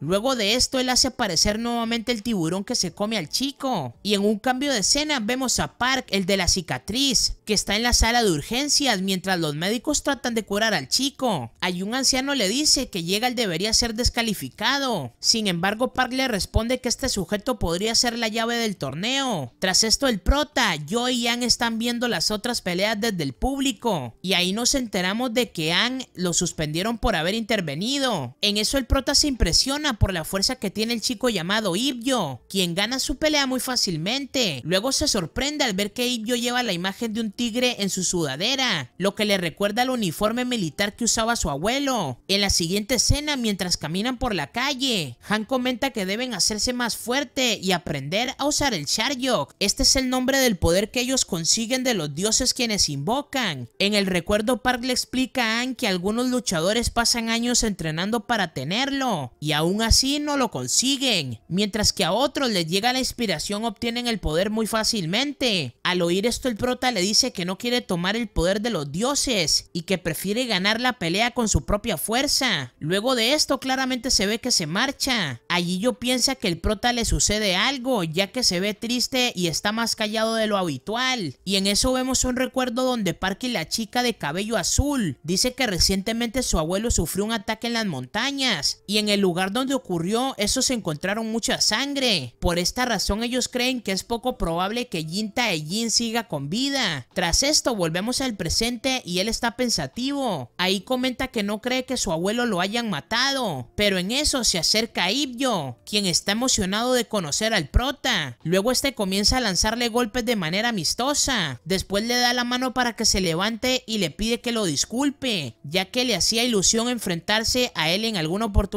Luego de esto, él hace aparecer nuevamente el tiburón que se come al chico. Y en un cambio de escena vemos a Park, el de la cicatriz, que está en la sala de urgencias mientras los médicos tratan de curar al chico. Hay un anciano le dice que llega el debería ser descalificado. Sin embargo, Park le responde que este sujeto podría ser la llave del torneo. Tras esto, el prota, Joe y Ann están viendo las otras peleas desde el público. Y ahí nos enteramos de que Ann lo suspendieron por haber intervenido. En eso el prota se impresiona por la fuerza que tiene el chico llamado Ibyo, quien gana su pelea muy fácilmente. Luego se sorprende al ver que Ibyo lleva la imagen de un tigre en su sudadera, lo que le recuerda al uniforme militar que usaba su abuelo. En la siguiente escena, mientras caminan por la calle, Han comenta que deben hacerse más fuerte y aprender a usar el Sharyok. Este es el nombre del poder que ellos consiguen de los dioses quienes invocan. En el recuerdo Park le explica a Han que algunos luchadores pasan años entrenando para tenerlo y aún así no lo consiguen, mientras que a otros les llega la inspiración obtienen el poder muy fácilmente. Al oír esto el prota le dice que no quiere tomar el poder de los dioses y que prefiere ganar la pelea con su propia fuerza. Luego de esto claramente se ve que se marcha. Allí yo piensa que el prota le sucede algo ya que se ve triste y está más callado de lo habitual. Y en eso vemos un recuerdo donde y la chica de cabello azul dice que recientemente su abuelo sufrió un ataque en las montañas y en el lugar donde ocurrió eso se encontraron mucha sangre. Por esta razón ellos creen que es poco probable que Jin e jin siga con vida. Tras esto volvemos al presente y él está pensativo. Ahí comenta que no cree que su abuelo lo hayan matado, pero en eso se acerca a Ibyo, quien está emocionado de conocer al prota. Luego este comienza a lanzarle golpes de manera amistosa. Después le da la mano para que se levante y le pide que lo disculpe, ya que le hacía ilusión enfrentarse a él en alguna oportunidad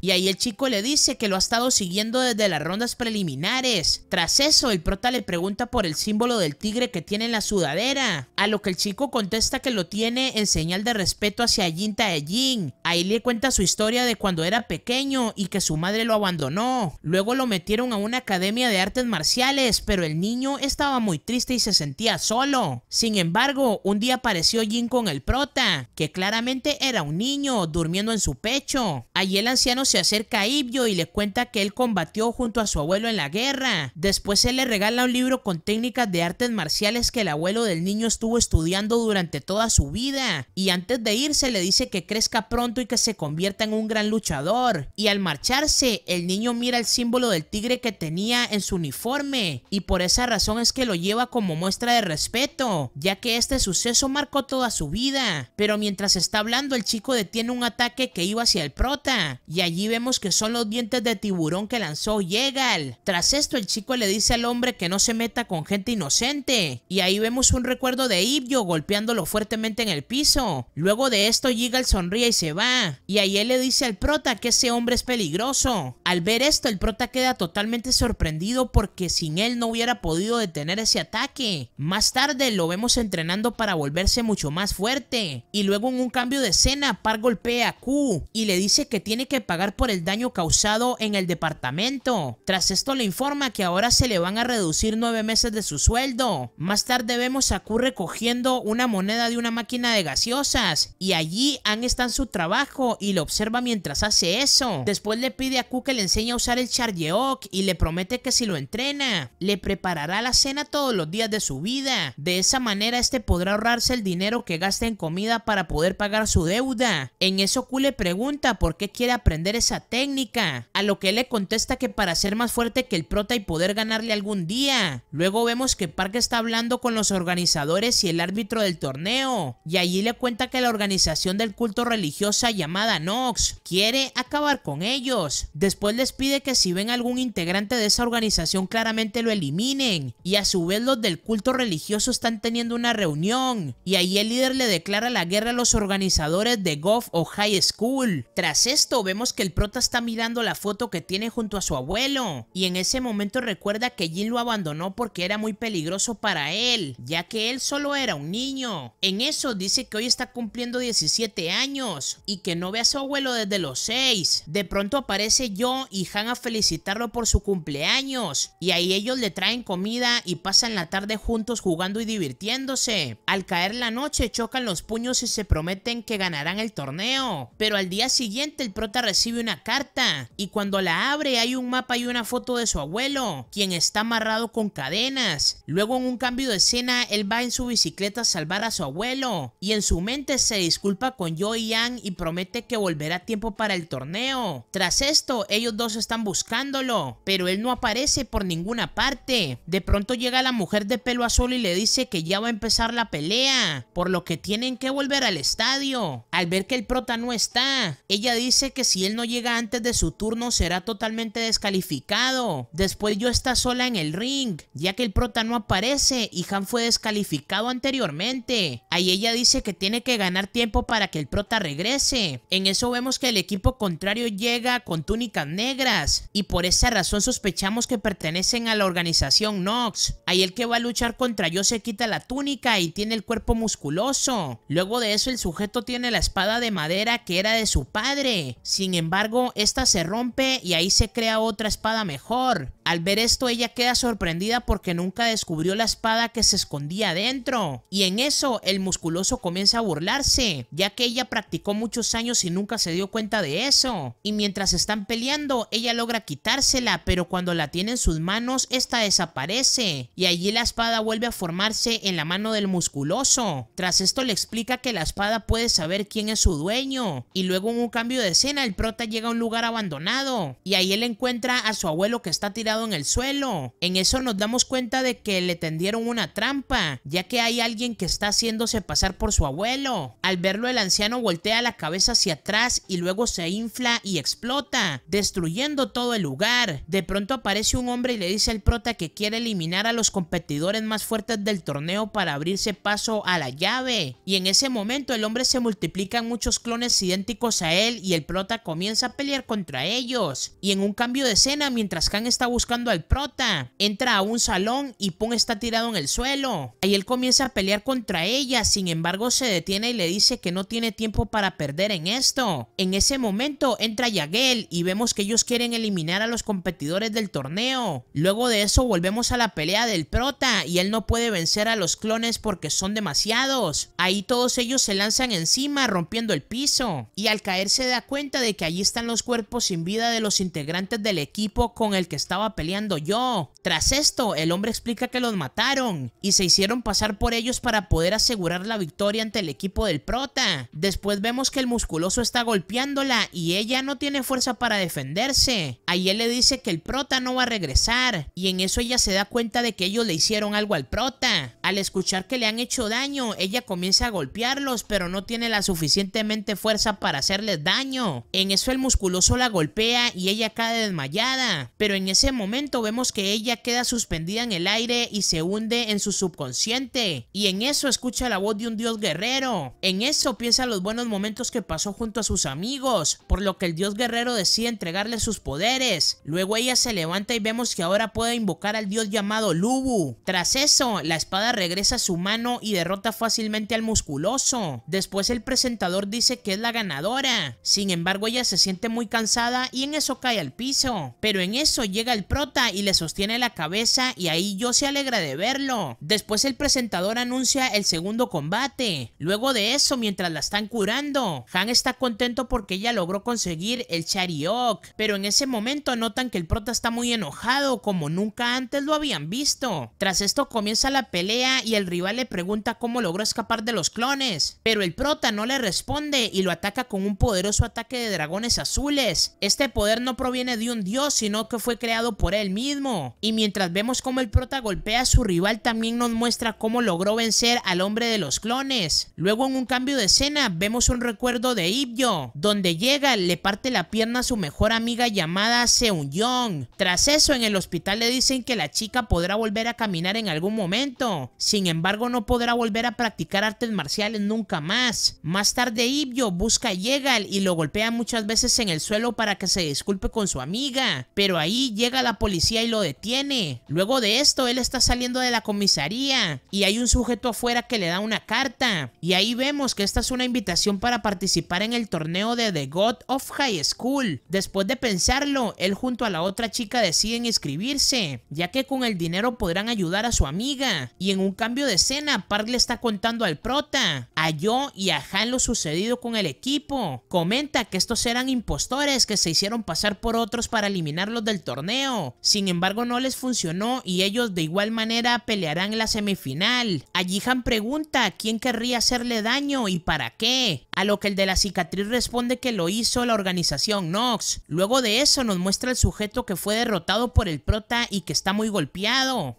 y ahí el chico le dice que lo ha estado siguiendo desde las rondas preliminares. Tras eso, el prota le pregunta por el símbolo del tigre que tiene en la sudadera, a lo que el chico contesta que lo tiene en señal de respeto hacia Jin Taeying. Ahí le cuenta su historia de cuando era pequeño y que su madre lo abandonó. Luego lo metieron a una academia de artes marciales, pero el niño estaba muy triste y se sentía solo. Sin embargo, un día apareció Jin con el prota, que claramente era un niño durmiendo en su pecho. Allí el anciano se acerca a Ibio y le cuenta que él combatió junto a su abuelo en la guerra. Después él le regala un libro con técnicas de artes marciales que el abuelo del niño estuvo estudiando durante toda su vida. Y antes de irse le dice que crezca pronto y que se convierta en un gran luchador. Y al marcharse, el niño mira el símbolo del tigre que tenía en su uniforme. Y por esa razón es que lo lleva como muestra de respeto, ya que este suceso marcó toda su vida. Pero mientras está hablando, el chico detiene un ataque que iba hacia el prota y allí vemos que son los dientes de tiburón que lanzó Yegal. Tras esto el chico le dice al hombre que no se meta con gente inocente y ahí vemos un recuerdo de Ibyo golpeándolo fuertemente en el piso. Luego de esto Yegal sonríe y se va y ahí él le dice al prota que ese hombre es peligroso. Al ver esto el prota queda totalmente sorprendido porque sin él no hubiera podido detener ese ataque. Más tarde lo vemos entrenando para volverse mucho más fuerte y luego en un cambio de escena Par golpea a Q y le dice que tiene que pagar por el daño causado en el departamento. Tras esto le informa que ahora se le van a reducir nueve meses de su sueldo. Más tarde vemos a Q recogiendo una moneda de una máquina de gaseosas y allí Ann está en su trabajo y lo observa mientras hace eso. Después le pide a Q que le enseñe a usar el Chargeok y le promete que si lo entrena, le preparará la cena todos los días de su vida. De esa manera este podrá ahorrarse el dinero que gasta en comida para poder pagar su deuda. En eso Q le pregunta por qué quiere aprender esa técnica. A lo que él le contesta que para ser más fuerte que el prota y poder ganarle algún día. Luego vemos que Park está hablando con los organizadores y el árbitro del torneo. Y allí le cuenta que la organización del culto religiosa llamada Nox quiere acabar con ellos. Después les pide que si ven algún integrante de esa organización claramente lo eliminen. Y a su vez los del culto religioso están teniendo una reunión. Y ahí el líder le declara la guerra a los organizadores de Goff o High School. Tras eso vemos que el prota está mirando la foto que tiene junto a su abuelo. Y en ese momento recuerda que Jin lo abandonó porque era muy peligroso para él, ya que él solo era un niño. En eso dice que hoy está cumpliendo 17 años y que no ve a su abuelo desde los 6. De pronto aparece yo y Han a felicitarlo por su cumpleaños. Y ahí ellos le traen comida y pasan la tarde juntos jugando y divirtiéndose. Al caer la noche chocan los puños y se prometen que ganarán el torneo. Pero al día siguiente el prota recibe una carta y cuando la abre hay un mapa y una foto de su abuelo, quien está amarrado con cadenas. Luego en un cambio de escena, él va en su bicicleta a salvar a su abuelo y en su mente se disculpa con Joey Yang y promete que volverá a tiempo para el torneo. Tras esto, ellos dos están buscándolo, pero él no aparece por ninguna parte. De pronto llega la mujer de pelo azul y le dice que ya va a empezar la pelea, por lo que tienen que volver al estadio. Al ver que el prota no está, ella dice dice que si él no llega antes de su turno será totalmente descalificado. Después yo está sola en el ring, ya que el prota no aparece y Han fue descalificado anteriormente. Ahí ella dice que tiene que ganar tiempo para que el prota regrese. En eso vemos que el equipo contrario llega con túnicas negras y por esa razón sospechamos que pertenecen a la organización Nox. Ahí el que va a luchar contra yo se quita la túnica y tiene el cuerpo musculoso. Luego de eso el sujeto tiene la espada de madera que era de su padre sin embargo, esta se rompe y ahí se crea otra espada mejor. Al ver esto ella queda sorprendida porque nunca descubrió la espada que se escondía adentro. Y en eso el musculoso comienza a burlarse, ya que ella practicó muchos años y nunca se dio cuenta de eso. Y mientras están peleando, ella logra quitársela, pero cuando la tiene en sus manos, esta desaparece. Y allí la espada vuelve a formarse en la mano del musculoso. Tras esto le explica que la espada puede saber quién es su dueño. Y luego en un cambio de escena, el prota llega a un lugar abandonado. Y ahí él encuentra a su abuelo que está tirado en el suelo. En eso nos damos cuenta de que le tendieron una trampa, ya que hay alguien que está haciéndose pasar por su abuelo. Al verlo el anciano voltea la cabeza hacia atrás y luego se infla y explota, destruyendo todo el lugar. De pronto aparece un hombre y le dice al prota que quiere eliminar a los competidores más fuertes del torneo para abrirse paso a la llave. Y en ese momento el hombre se multiplica en muchos clones idénticos a él y el prota comienza a pelear contra ellos. Y en un cambio de escena, mientras Khan está buscando buscando al prota. Entra a un salón y Pong está tirado en el suelo. Ahí él comienza a pelear contra ella, sin embargo se detiene y le dice que no tiene tiempo para perder en esto. En ese momento entra Yagel y vemos que ellos quieren eliminar a los competidores del torneo. Luego de eso volvemos a la pelea del prota y él no puede vencer a los clones porque son demasiados. Ahí todos ellos se lanzan encima rompiendo el piso y al caer se da cuenta de que allí están los cuerpos sin vida de los integrantes del equipo con el que estaba peleando yo. Tras esto, el hombre explica que los mataron y se hicieron pasar por ellos para poder asegurar la victoria ante el equipo del prota. Después vemos que el musculoso está golpeándola y ella no tiene fuerza para defenderse. Ahí él le dice que el prota no va a regresar y en eso ella se da cuenta de que ellos le hicieron algo al prota. Al escuchar que le han hecho daño, ella comienza a golpearlos pero no tiene la suficientemente fuerza para hacerles daño. En eso el musculoso la golpea y ella cae desmayada, pero en ese momento momento vemos que ella queda suspendida en el aire y se hunde en su subconsciente. Y en eso escucha la voz de un dios guerrero. En eso piensa los buenos momentos que pasó junto a sus amigos, por lo que el dios guerrero decide entregarle sus poderes. Luego ella se levanta y vemos que ahora puede invocar al dios llamado Lubu. Tras eso, la espada regresa a su mano y derrota fácilmente al musculoso. Después el presentador dice que es la ganadora. Sin embargo, ella se siente muy cansada y en eso cae al piso. Pero en eso llega el prota y le sostiene la cabeza y ahí yo se alegra de verlo. Después el presentador anuncia el segundo combate. Luego de eso, mientras la están curando, Han está contento porque ella logró conseguir el Chariok, pero en ese momento notan que el prota está muy enojado como nunca antes lo habían visto. Tras esto comienza la pelea y el rival le pregunta cómo logró escapar de los clones, pero el prota no le responde y lo ataca con un poderoso ataque de dragones azules. Este poder no proviene de un dios, sino que fue creado por él mismo. Y mientras vemos cómo el prota golpea a su rival, también nos muestra cómo logró vencer al hombre de los clones. Luego en un cambio de escena, vemos un recuerdo de Ibyo, donde llega, le parte la pierna a su mejor amiga llamada Seun Young. Tras eso, en el hospital le dicen que la chica podrá volver a caminar en algún momento. Sin embargo, no podrá volver a practicar artes marciales nunca más. Más tarde, Ibyo busca a y lo golpea muchas veces en el suelo para que se disculpe con su amiga. Pero ahí llega la policía y lo detiene. Luego de esto, él está saliendo de la comisaría y hay un sujeto afuera que le da una carta. Y ahí vemos que esta es una invitación para participar en el torneo de The God of High School. Después de pensarlo, él junto a la otra chica deciden inscribirse, ya que con el dinero podrán ayudar a su amiga. Y en un cambio de escena, Park le está contando al prota, a Yo y a Han lo sucedido con el equipo. Comenta que estos eran impostores que se hicieron pasar por otros para eliminarlos del torneo sin embargo, no les funcionó y ellos de igual manera pelearán en la semifinal. Allí Han pregunta quién querría hacerle daño y para qué, a lo que el de la cicatriz responde que lo hizo la organización Nox. Luego de eso nos muestra el sujeto que fue derrotado por el prota y que está muy golpeado.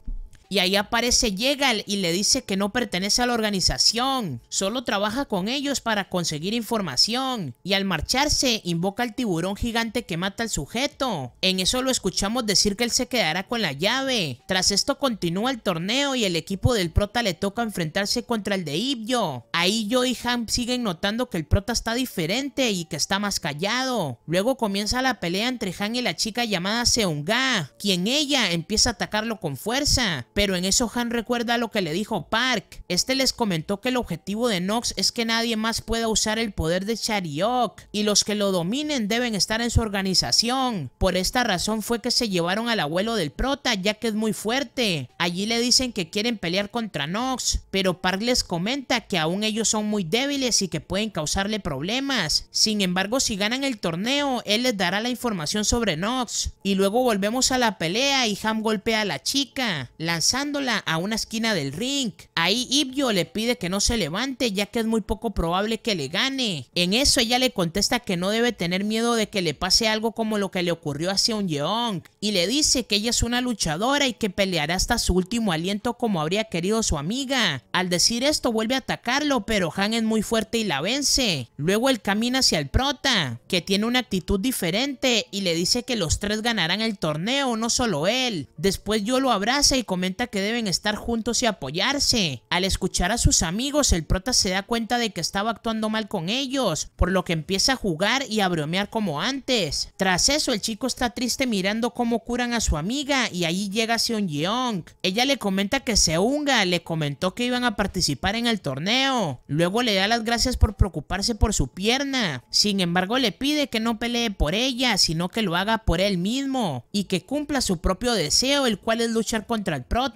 Y ahí aparece Yegal y le dice que no pertenece a la organización, solo trabaja con ellos para conseguir información. Y al marcharse, invoca al tiburón gigante que mata al sujeto. En eso lo escuchamos decir que él se quedará con la llave. Tras esto continúa el torneo y el equipo del prota le toca enfrentarse contra el de Ibyo. Ahí yo y Han siguen notando que el prota está diferente y que está más callado. Luego comienza la pelea entre Han y la chica llamada Seunga, quien ella empieza a atacarlo con fuerza pero en eso Han recuerda lo que le dijo Park. Este les comentó que el objetivo de Nox es que nadie más pueda usar el poder de Chariok y los que lo dominen deben estar en su organización. Por esta razón fue que se llevaron al abuelo del prota ya que es muy fuerte. Allí le dicen que quieren pelear contra Nox, pero Park les comenta que aún ellos son muy débiles y que pueden causarle problemas. Sin embargo, si ganan el torneo, él les dará la información sobre Nox. Y luego volvemos a la pelea y Han golpea a la chica, lanzando lanzándola a una esquina del ring. Ahí Ibyo le pide que no se levante ya que es muy poco probable que le gane. En eso ella le contesta que no debe tener miedo de que le pase algo como lo que le ocurrió a un Yeong y le dice que ella es una luchadora y que peleará hasta su último aliento como habría querido su amiga. Al decir esto vuelve a atacarlo pero Han es muy fuerte y la vence. Luego él camina hacia el prota que tiene una actitud diferente y le dice que los tres ganarán el torneo, no solo él. Después yo lo abraza y comenta que deben estar juntos y apoyarse. Al escuchar a sus amigos, el prota se da cuenta de que estaba actuando mal con ellos, por lo que empieza a jugar y a bromear como antes. Tras eso, el chico está triste mirando cómo curan a su amiga y allí llega Seon Yeong. Ella le comenta que se unga, le comentó que iban a participar en el torneo. Luego le da las gracias por preocuparse por su pierna. Sin embargo, le pide que no pelee por ella, sino que lo haga por él mismo y que cumpla su propio deseo, el cual es luchar contra el prota.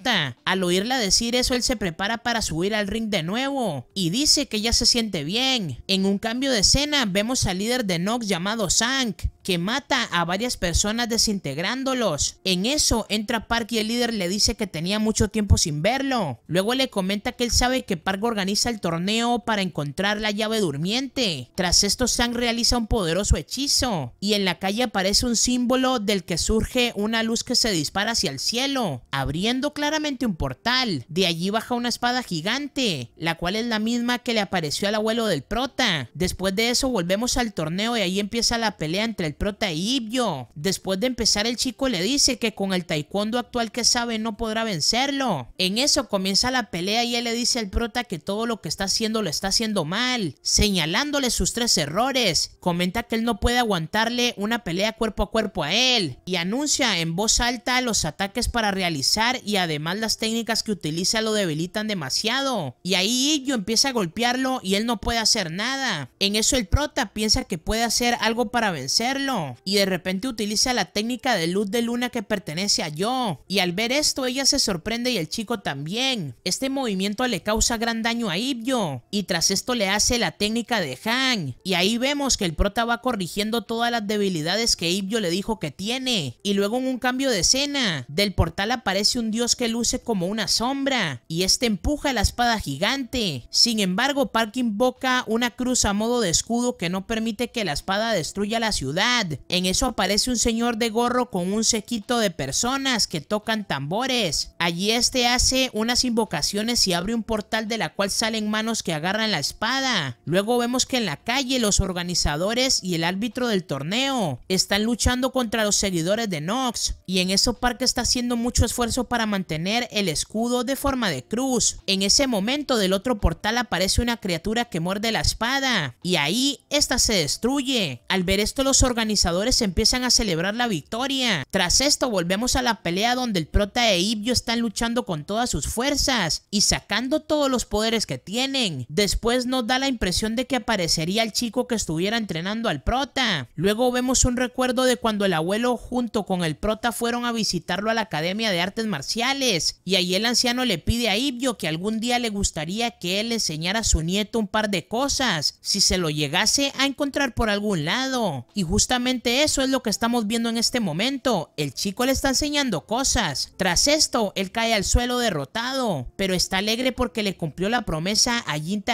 Al oírla decir eso, él se prepara para subir al ring de nuevo y dice que ya se siente bien. En un cambio de escena, vemos al líder de Nox llamado Zank que mata a varias personas desintegrándolos. En eso entra Park y el líder le dice que tenía mucho tiempo sin verlo. Luego le comenta que él sabe que Park organiza el torneo para encontrar la llave durmiente. Tras esto, Sang realiza un poderoso hechizo y en la calle aparece un símbolo del que surge una luz que se dispara hacia el cielo, abriendo claramente un portal. De allí baja una espada gigante, la cual es la misma que le apareció al abuelo del prota. Después de eso volvemos al torneo y ahí empieza la pelea entre el el prota Ibyo, Después de empezar el chico le dice que con el taekwondo actual que sabe no podrá vencerlo. En eso comienza la pelea y él le dice al prota que todo lo que está haciendo lo está haciendo mal, señalándole sus tres errores. Comenta que él no puede aguantarle una pelea cuerpo a cuerpo a él y anuncia en voz alta los ataques para realizar y además las técnicas que utiliza lo debilitan demasiado. Y ahí Ibyo empieza a golpearlo y él no puede hacer nada. En eso el prota piensa que puede hacer algo para vencerlo y de repente utiliza la técnica de luz de luna que pertenece a Yo. Y al ver esto ella se sorprende y el chico también. Este movimiento le causa gran daño a Ibyo y tras esto le hace la técnica de Han. Y ahí vemos que el prota va corrigiendo todas las debilidades que Ibyo le dijo que tiene. Y luego en un cambio de escena, del portal aparece un dios que luce como una sombra y este empuja la espada gigante. Sin embargo, Park invoca una cruz a modo de escudo que no permite que la espada destruya la ciudad en eso aparece un señor de gorro con un sequito de personas que tocan tambores. Allí este hace unas invocaciones y abre un portal de la cual salen manos que agarran la espada. Luego vemos que en la calle los organizadores y el árbitro del torneo están luchando contra los seguidores de Nox. Y en eso Parque está haciendo mucho esfuerzo para mantener el escudo de forma de cruz. En ese momento del otro portal aparece una criatura que muerde la espada. Y ahí esta se destruye. Al ver esto los organizadores organizadores empiezan a celebrar la victoria. Tras esto volvemos a la pelea donde el prota e Ibio están luchando con todas sus fuerzas y sacando todos los poderes que tienen. Después nos da la impresión de que aparecería el chico que estuviera entrenando al prota. Luego vemos un recuerdo de cuando el abuelo junto con el prota fueron a visitarlo a la Academia de Artes Marciales y ahí el anciano le pide a Ibio que algún día le gustaría que él enseñara a su nieto un par de cosas si se lo llegase a encontrar por algún lado. Y justamente eso es lo que estamos viendo en este momento. El chico le está enseñando cosas. Tras esto, él cae al suelo derrotado, pero está alegre porque le cumplió la promesa a Jin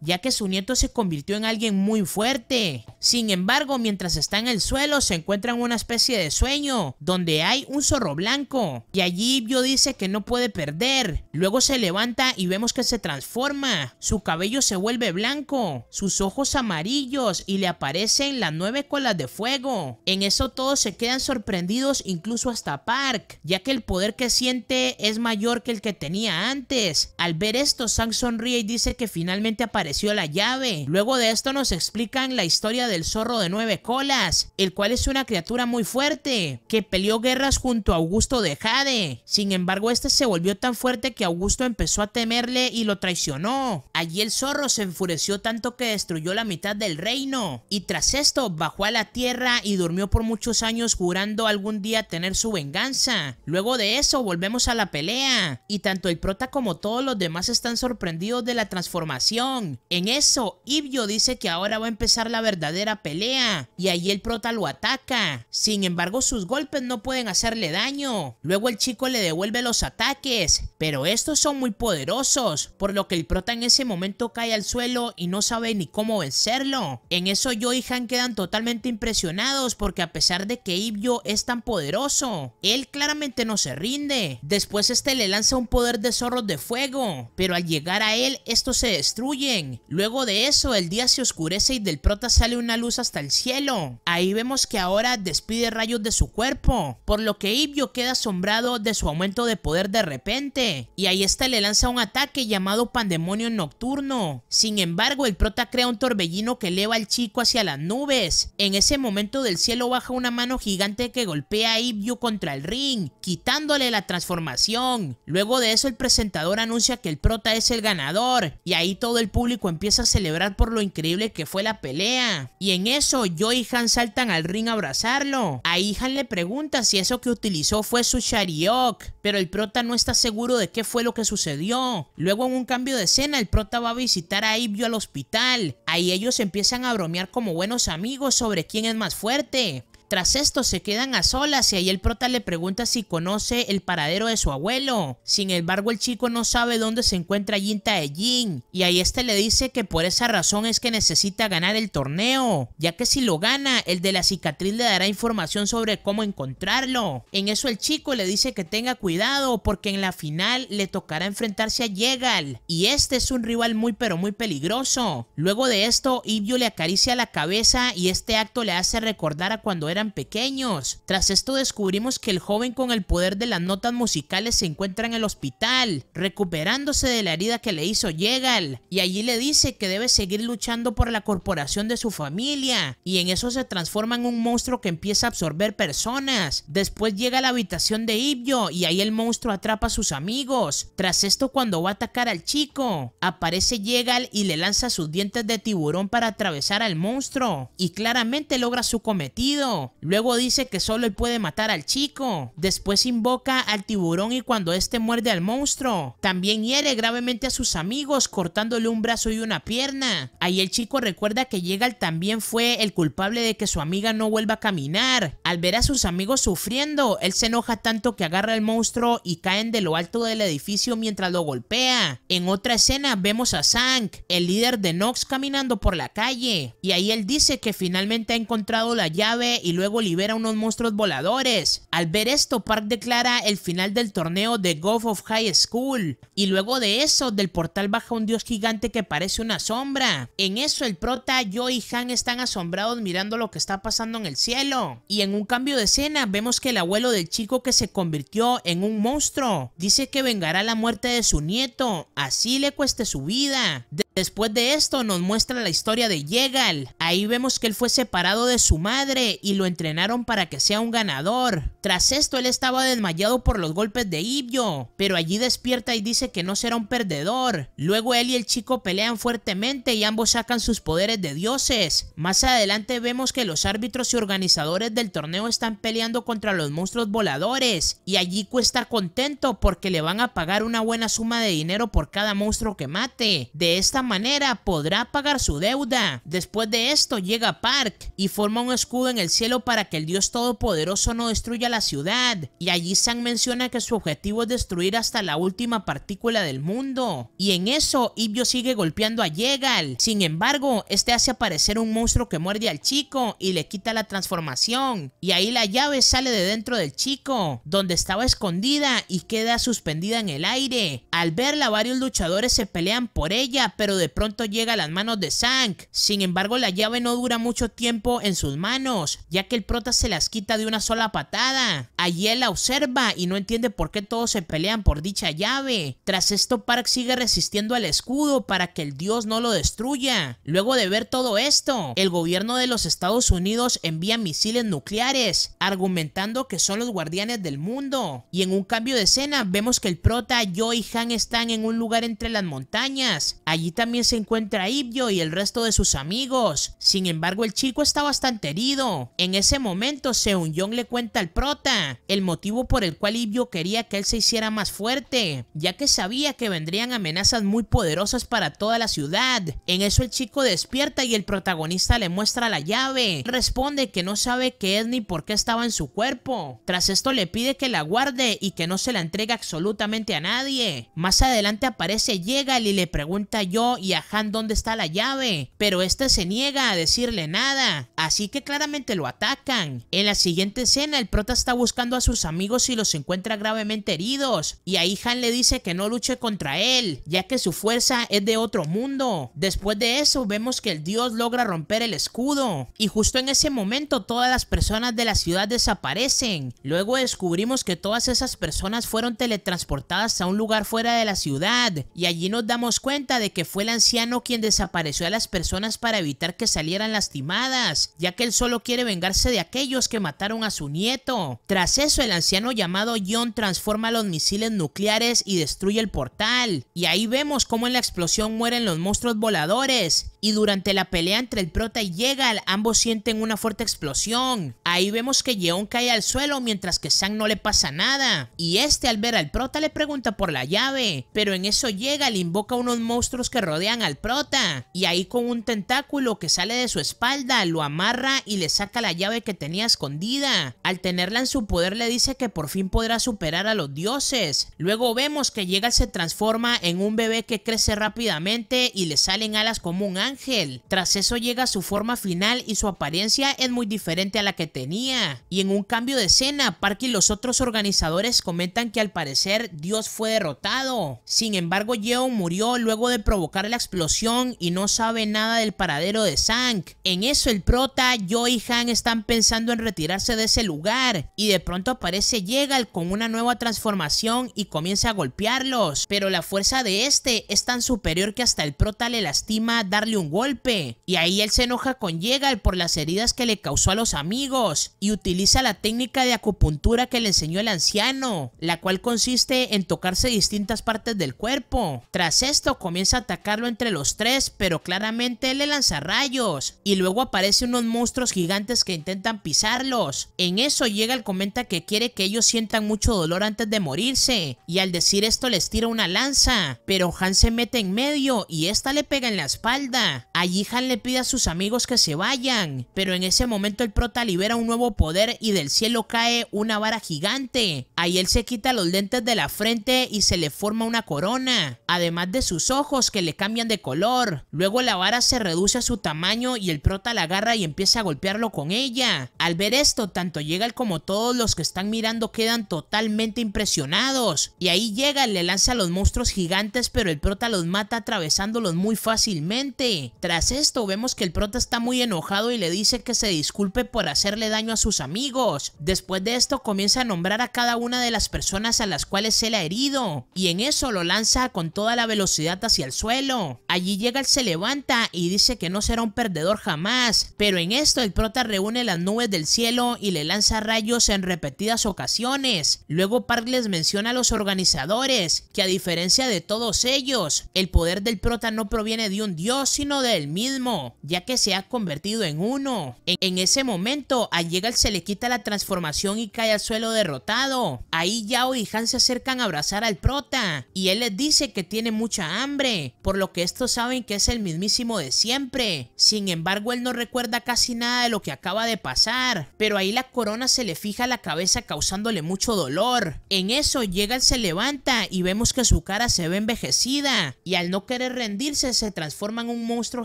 ya que su nieto se convirtió en alguien muy fuerte. Sin embargo, mientras está en el suelo, se encuentra en una especie de sueño, donde hay un zorro blanco, y allí Vio dice que no puede perder. Luego se levanta y vemos que se transforma. Su cabello se vuelve blanco, sus ojos amarillos y le aparecen las nueve colas de fuego. En eso todos se quedan sorprendidos, incluso hasta Park, ya que el poder que siente es mayor que el que tenía antes. Al ver esto, Sang sonríe y dice que finalmente apareció la llave. Luego de esto nos explican la historia del zorro de nueve colas, el cual es una criatura muy fuerte, que peleó guerras junto a Augusto de Jade. Sin embargo, este se volvió tan fuerte que Augusto empezó a temerle y lo traicionó. Allí el zorro se enfureció tanto que destruyó la mitad del reino, y tras esto bajó a la tierra y durmió por muchos años jurando algún día tener su venganza. Luego de eso volvemos a la pelea y tanto el prota como todos los demás están sorprendidos de la transformación. En eso, Ibio dice que ahora va a empezar la verdadera pelea y ahí el prota lo ataca. Sin embargo, sus golpes no pueden hacerle daño. Luego el chico le devuelve los ataques, pero estos son muy poderosos, por lo que el prota en ese momento cae al suelo y no sabe ni cómo vencerlo. En eso yo y Han quedan totalmente impresionados porque a pesar de que Ibio es tan poderoso, él claramente no se rinde. Después este le lanza un poder de zorros de fuego, pero al llegar a él estos se destruyen. Luego de eso el día se oscurece y del prota sale una luz hasta el cielo. Ahí vemos que ahora despide rayos de su cuerpo, por lo que Ibio queda asombrado de su aumento de poder de repente. Y ahí este le lanza un ataque llamado pandemonio nocturno. Sin embargo el prota crea un torbellino que eleva al chico hacia las nubes. En ese momento del cielo baja una mano gigante que golpea a Ibyu contra el ring, quitándole la transformación. Luego de eso el presentador anuncia que el prota es el ganador y ahí todo el público empieza a celebrar por lo increíble que fue la pelea. Y en eso Joe y Han saltan al ring a abrazarlo. Ahí Han le pregunta si eso que utilizó fue su Shariok, pero el prota no está seguro de qué fue lo que sucedió. Luego en un cambio de escena el prota va a visitar a Ibyu al hospital. Ahí ellos empiezan a bromear como buenos amigos sobre ¿Quién es más fuerte? Tras esto se quedan a solas y ahí el prota le pregunta si conoce el paradero de su abuelo. Sin embargo el chico no sabe dónde se encuentra Jin y ahí este le dice que por esa razón es que necesita ganar el torneo, ya que si lo gana el de la cicatriz le dará información sobre cómo encontrarlo. En eso el chico le dice que tenga cuidado porque en la final le tocará enfrentarse a Yegal y este es un rival muy pero muy peligroso. Luego de esto Ibio le acaricia la cabeza y este acto le hace recordar a cuando era pequeños. Tras esto descubrimos que el joven con el poder de las notas musicales se encuentra en el hospital, recuperándose de la herida que le hizo Yegal, y allí le dice que debe seguir luchando por la corporación de su familia, y en eso se transforma en un monstruo que empieza a absorber personas. Después llega a la habitación de Ibyo y ahí el monstruo atrapa a sus amigos. Tras esto cuando va a atacar al chico, aparece Yegal y le lanza sus dientes de tiburón para atravesar al monstruo, y claramente logra su cometido. Luego dice que solo él puede matar al chico. Después invoca al tiburón y cuando este muerde al monstruo, también hiere gravemente a sus amigos cortándole un brazo y una pierna. Ahí el chico recuerda que Yegal también fue el culpable de que su amiga no vuelva a caminar. Al ver a sus amigos sufriendo, él se enoja tanto que agarra al monstruo y caen de lo alto del edificio mientras lo golpea. En otra escena vemos a Zank, el líder de Nox caminando por la calle y ahí él dice que finalmente ha encontrado la llave y luego libera unos monstruos voladores. Al ver esto, Park declara el final del torneo de Golf of High School. Y luego de eso, del portal baja un dios gigante que parece una sombra. En eso, el prota, Joe y Han están asombrados mirando lo que está pasando en el cielo. Y en un cambio de escena, vemos que el abuelo del chico que se convirtió en un monstruo dice que vengará la muerte de su nieto, así le cueste su vida. Después de esto nos muestra la historia de Yegal. Ahí vemos que él fue separado de su madre y lo entrenaron para que sea un ganador. Tras esto él estaba desmayado por los golpes de Ibyo, pero allí despierta y dice que no será un perdedor. Luego él y el chico pelean fuertemente y ambos sacan sus poderes de dioses. Más adelante vemos que los árbitros y organizadores del torneo están peleando contra los monstruos voladores y allí cuesta contento porque le van a pagar una buena suma de dinero por cada monstruo que mate. De esta manera podrá pagar su deuda. Después de esto llega Park y forma un escudo en el cielo para que el dios todopoderoso no destruya la ciudad. Y allí San menciona que su objetivo es destruir hasta la última partícula del mundo. Y en eso Ibio sigue golpeando a Yegal. Sin embargo, este hace aparecer un monstruo que muerde al chico y le quita la transformación. Y ahí la llave sale de dentro del chico, donde estaba escondida y queda suspendida en el aire. Al verla varios luchadores se pelean por ella, pero pero de pronto llega a las manos de Sank. Sin embargo, la llave no dura mucho tiempo en sus manos, ya que el prota se las quita de una sola patada. Allí él la observa y no entiende por qué todos se pelean por dicha llave. Tras esto, Park sigue resistiendo al escudo para que el dios no lo destruya. Luego de ver todo esto, el gobierno de los Estados Unidos envía misiles nucleares, argumentando que son los guardianes del mundo. Y en un cambio de escena, vemos que el prota, Joe y Han están en un lugar entre las montañas. Allí también se encuentra a Ibio y el resto de sus amigos. Sin embargo, el chico está bastante herido. En ese momento, Seung Yong le cuenta al prota el motivo por el cual Ibio quería que él se hiciera más fuerte, ya que sabía que vendrían amenazas muy poderosas para toda la ciudad. En eso el chico despierta y el protagonista le muestra la llave. Responde que no sabe qué es ni por qué estaba en su cuerpo. Tras esto le pide que la guarde y que no se la entregue absolutamente a nadie. Más adelante aparece llega y le pregunta a y a Han dónde está la llave, pero este se niega a decirle nada, así que claramente lo atacan. En la siguiente escena, el prota está buscando a sus amigos y los encuentra gravemente heridos, y ahí Han le dice que no luche contra él, ya que su fuerza es de otro mundo. Después de eso, vemos que el dios logra romper el escudo, y justo en ese momento todas las personas de la ciudad desaparecen. Luego descubrimos que todas esas personas fueron teletransportadas a un lugar fuera de la ciudad, y allí nos damos cuenta de que fue el anciano quien desapareció a las personas para evitar que salieran lastimadas, ya que él solo quiere vengarse de aquellos que mataron a su nieto. Tras eso, el anciano llamado John transforma los misiles nucleares y destruye el portal. Y ahí vemos cómo en la explosión mueren los monstruos voladores. Y durante la pelea entre el prota y Yegal, ambos sienten una fuerte explosión. Ahí vemos que Yeon cae al suelo mientras que Sang no le pasa nada. Y este al ver al prota le pregunta por la llave. Pero en eso Yegal invoca unos monstruos que rodean al prota. Y ahí con un tentáculo que sale de su espalda, lo amarra y le saca la llave que tenía escondida. Al tenerla en su poder le dice que por fin podrá superar a los dioses. Luego vemos que llega se transforma en un bebé que crece rápidamente y le salen alas como un ángel. Tras eso llega su forma final y su apariencia es muy diferente a la que tenía. Y en un cambio de escena, Park y los otros organizadores comentan que al parecer Dios fue derrotado. Sin embargo, Yeon murió luego de provocar la explosión y no sabe nada del paradero de Sank. En eso el prota, Joe y Han están pensando en retirarse de ese lugar y de pronto aparece Yegal con una nueva transformación y comienza a golpearlos, pero la fuerza de este es tan superior que hasta el prota le lastima darle un golpe y ahí él se enoja con Yegal por las heridas que le causó a los amigos y utiliza la técnica de acupuntura que le enseñó el anciano, la cual consiste en tocarse distintas partes del cuerpo. Tras esto comienza a atacar entre los tres, pero claramente le lanza rayos. Y luego aparecen unos monstruos gigantes que intentan pisarlos. En eso llega el comenta que quiere que ellos sientan mucho dolor antes de morirse. Y al decir esto les tira una lanza. Pero Han se mete en medio y esta le pega en la espalda. Allí Han le pide a sus amigos que se vayan. Pero en ese momento el prota libera un nuevo poder y del cielo cae una vara gigante. Ahí él se quita los lentes de la frente y se le forma una corona. Además de sus ojos que le cambian de color. Luego la vara se reduce a su tamaño y el prota la agarra y empieza a golpearlo con ella. Al ver esto, tanto Yegal como todos los que están mirando quedan totalmente impresionados. Y ahí Yegal le lanza a los monstruos gigantes pero el prota los mata atravesándolos muy fácilmente. Tras esto vemos que el prota está muy enojado y le dice que se disculpe por hacerle daño a sus amigos. Después de esto comienza a nombrar a cada una de las personas a las cuales él ha herido. Y en eso lo lanza con toda la velocidad hacia el suelo. Allí llega el se levanta y dice que no será un perdedor jamás, pero en esto el prota reúne las nubes del cielo y le lanza rayos en repetidas ocasiones. Luego Park les menciona a los organizadores que a diferencia de todos ellos, el poder del prota no proviene de un dios sino del mismo, ya que se ha convertido en uno. En, ese momento a llegar se le quita la transformación y cae al suelo derrotado. Ahí Yao y Han se acercan a abrazar al prota y él les dice que tiene mucha hambre, por lo que estos saben que es el mismísimo de siempre. Sin embargo, él no recuerda casi nada de lo que acaba de pasar, pero ahí la corona se le fija a la cabeza causándole mucho dolor. En eso, llega él se levanta y vemos que su cara se ve envejecida, y al no querer rendirse se transforma en un monstruo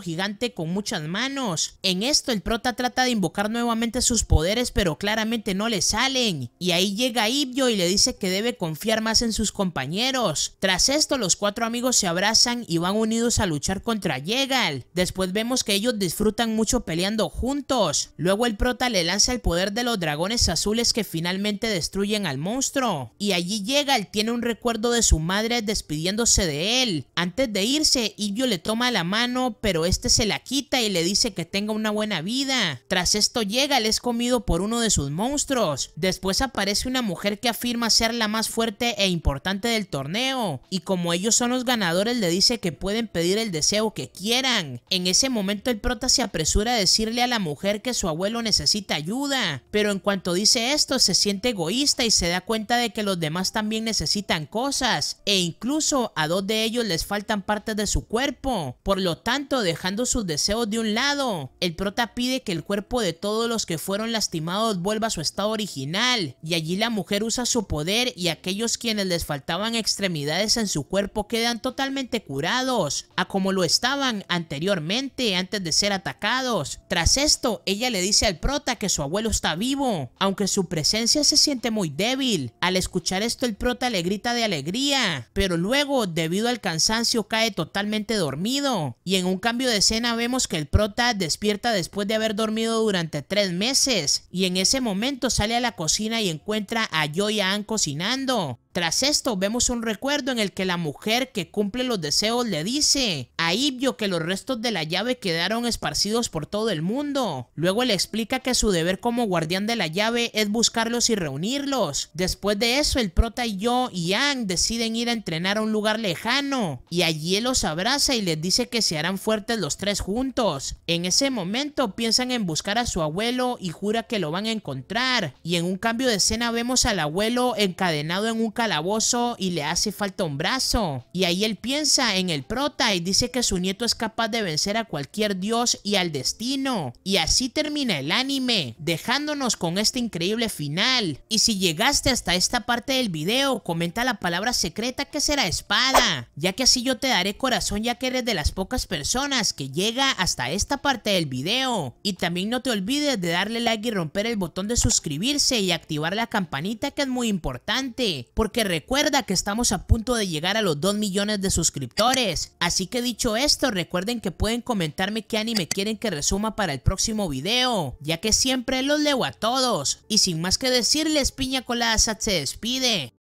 gigante con muchas manos. En esto, el prota trata de invocar nuevamente sus poderes, pero claramente no le salen, y ahí llega Ibio y le dice que debe confiar más en sus compañeros. Tras esto, los cuatro amigos se abrazan y van unidos a luchar contra Yegal. Después vemos que ellos disfrutan mucho peleando juntos. Luego el prota le lanza el poder de los dragones azules que finalmente destruyen al monstruo. Y allí Yegal tiene un recuerdo de su madre despidiéndose de él. Antes de irse, Ibio le toma la mano, pero este se la quita y le dice que tenga una buena vida. Tras esto Yegal es comido por uno de sus monstruos. Después aparece una mujer que afirma ser la más fuerte e importante del torneo. Y como ellos son los ganadores le dice que puede pueden pedir el deseo que quieran. En ese momento el prota se apresura a decirle a la mujer que su abuelo necesita ayuda, pero en cuanto dice esto se siente egoísta y se da cuenta de que los demás también necesitan cosas, e incluso a dos de ellos les faltan partes de su cuerpo, por lo tanto dejando sus deseos de un lado, el prota pide que el cuerpo de todos los que fueron lastimados vuelva a su estado original, y allí la mujer usa su poder y aquellos quienes les faltaban extremidades en su cuerpo quedan totalmente curados a como lo estaban anteriormente antes de ser atacados. Tras esto, ella le dice al prota que su abuelo está vivo, aunque su presencia se siente muy débil. Al escuchar esto, el prota le grita de alegría, pero luego, debido al cansancio, cae totalmente dormido. Y en un cambio de escena vemos que el prota despierta después de haber dormido durante tres meses, y en ese momento sale a la cocina y encuentra a Joy y cocinando, tras esto vemos un recuerdo en el que la mujer que cumple los deseos le dice a Ibio que los restos de la llave quedaron esparcidos por todo el mundo. Luego le explica que su deber como guardián de la llave es buscarlos y reunirlos. Después de eso el prota y yo y Yang deciden ir a entrenar a un lugar lejano y allí él los abraza y les dice que se harán fuertes los tres juntos. En ese momento piensan en buscar a su abuelo y jura que lo van a encontrar y en un cambio de escena vemos al abuelo encadenado en un calabozo y le hace falta un brazo. Y ahí él piensa en el prota y dice que su nieto es capaz de vencer a cualquier dios y al destino. Y así termina el anime, dejándonos con este increíble final. Y si llegaste hasta esta parte del video, comenta la palabra secreta que será espada, ya que así yo te daré corazón ya que eres de las pocas personas que llega hasta esta parte del video. Y también no te olvides de darle like y romper el botón de suscribirse y activar la campanita que es muy importante, porque que recuerda que estamos a punto de llegar a los 2 millones de suscriptores. Así que dicho esto, recuerden que pueden comentarme qué anime quieren que resuma para el próximo video, ya que siempre los leo a todos. Y sin más que decirles, Piña Colada Sat se despide.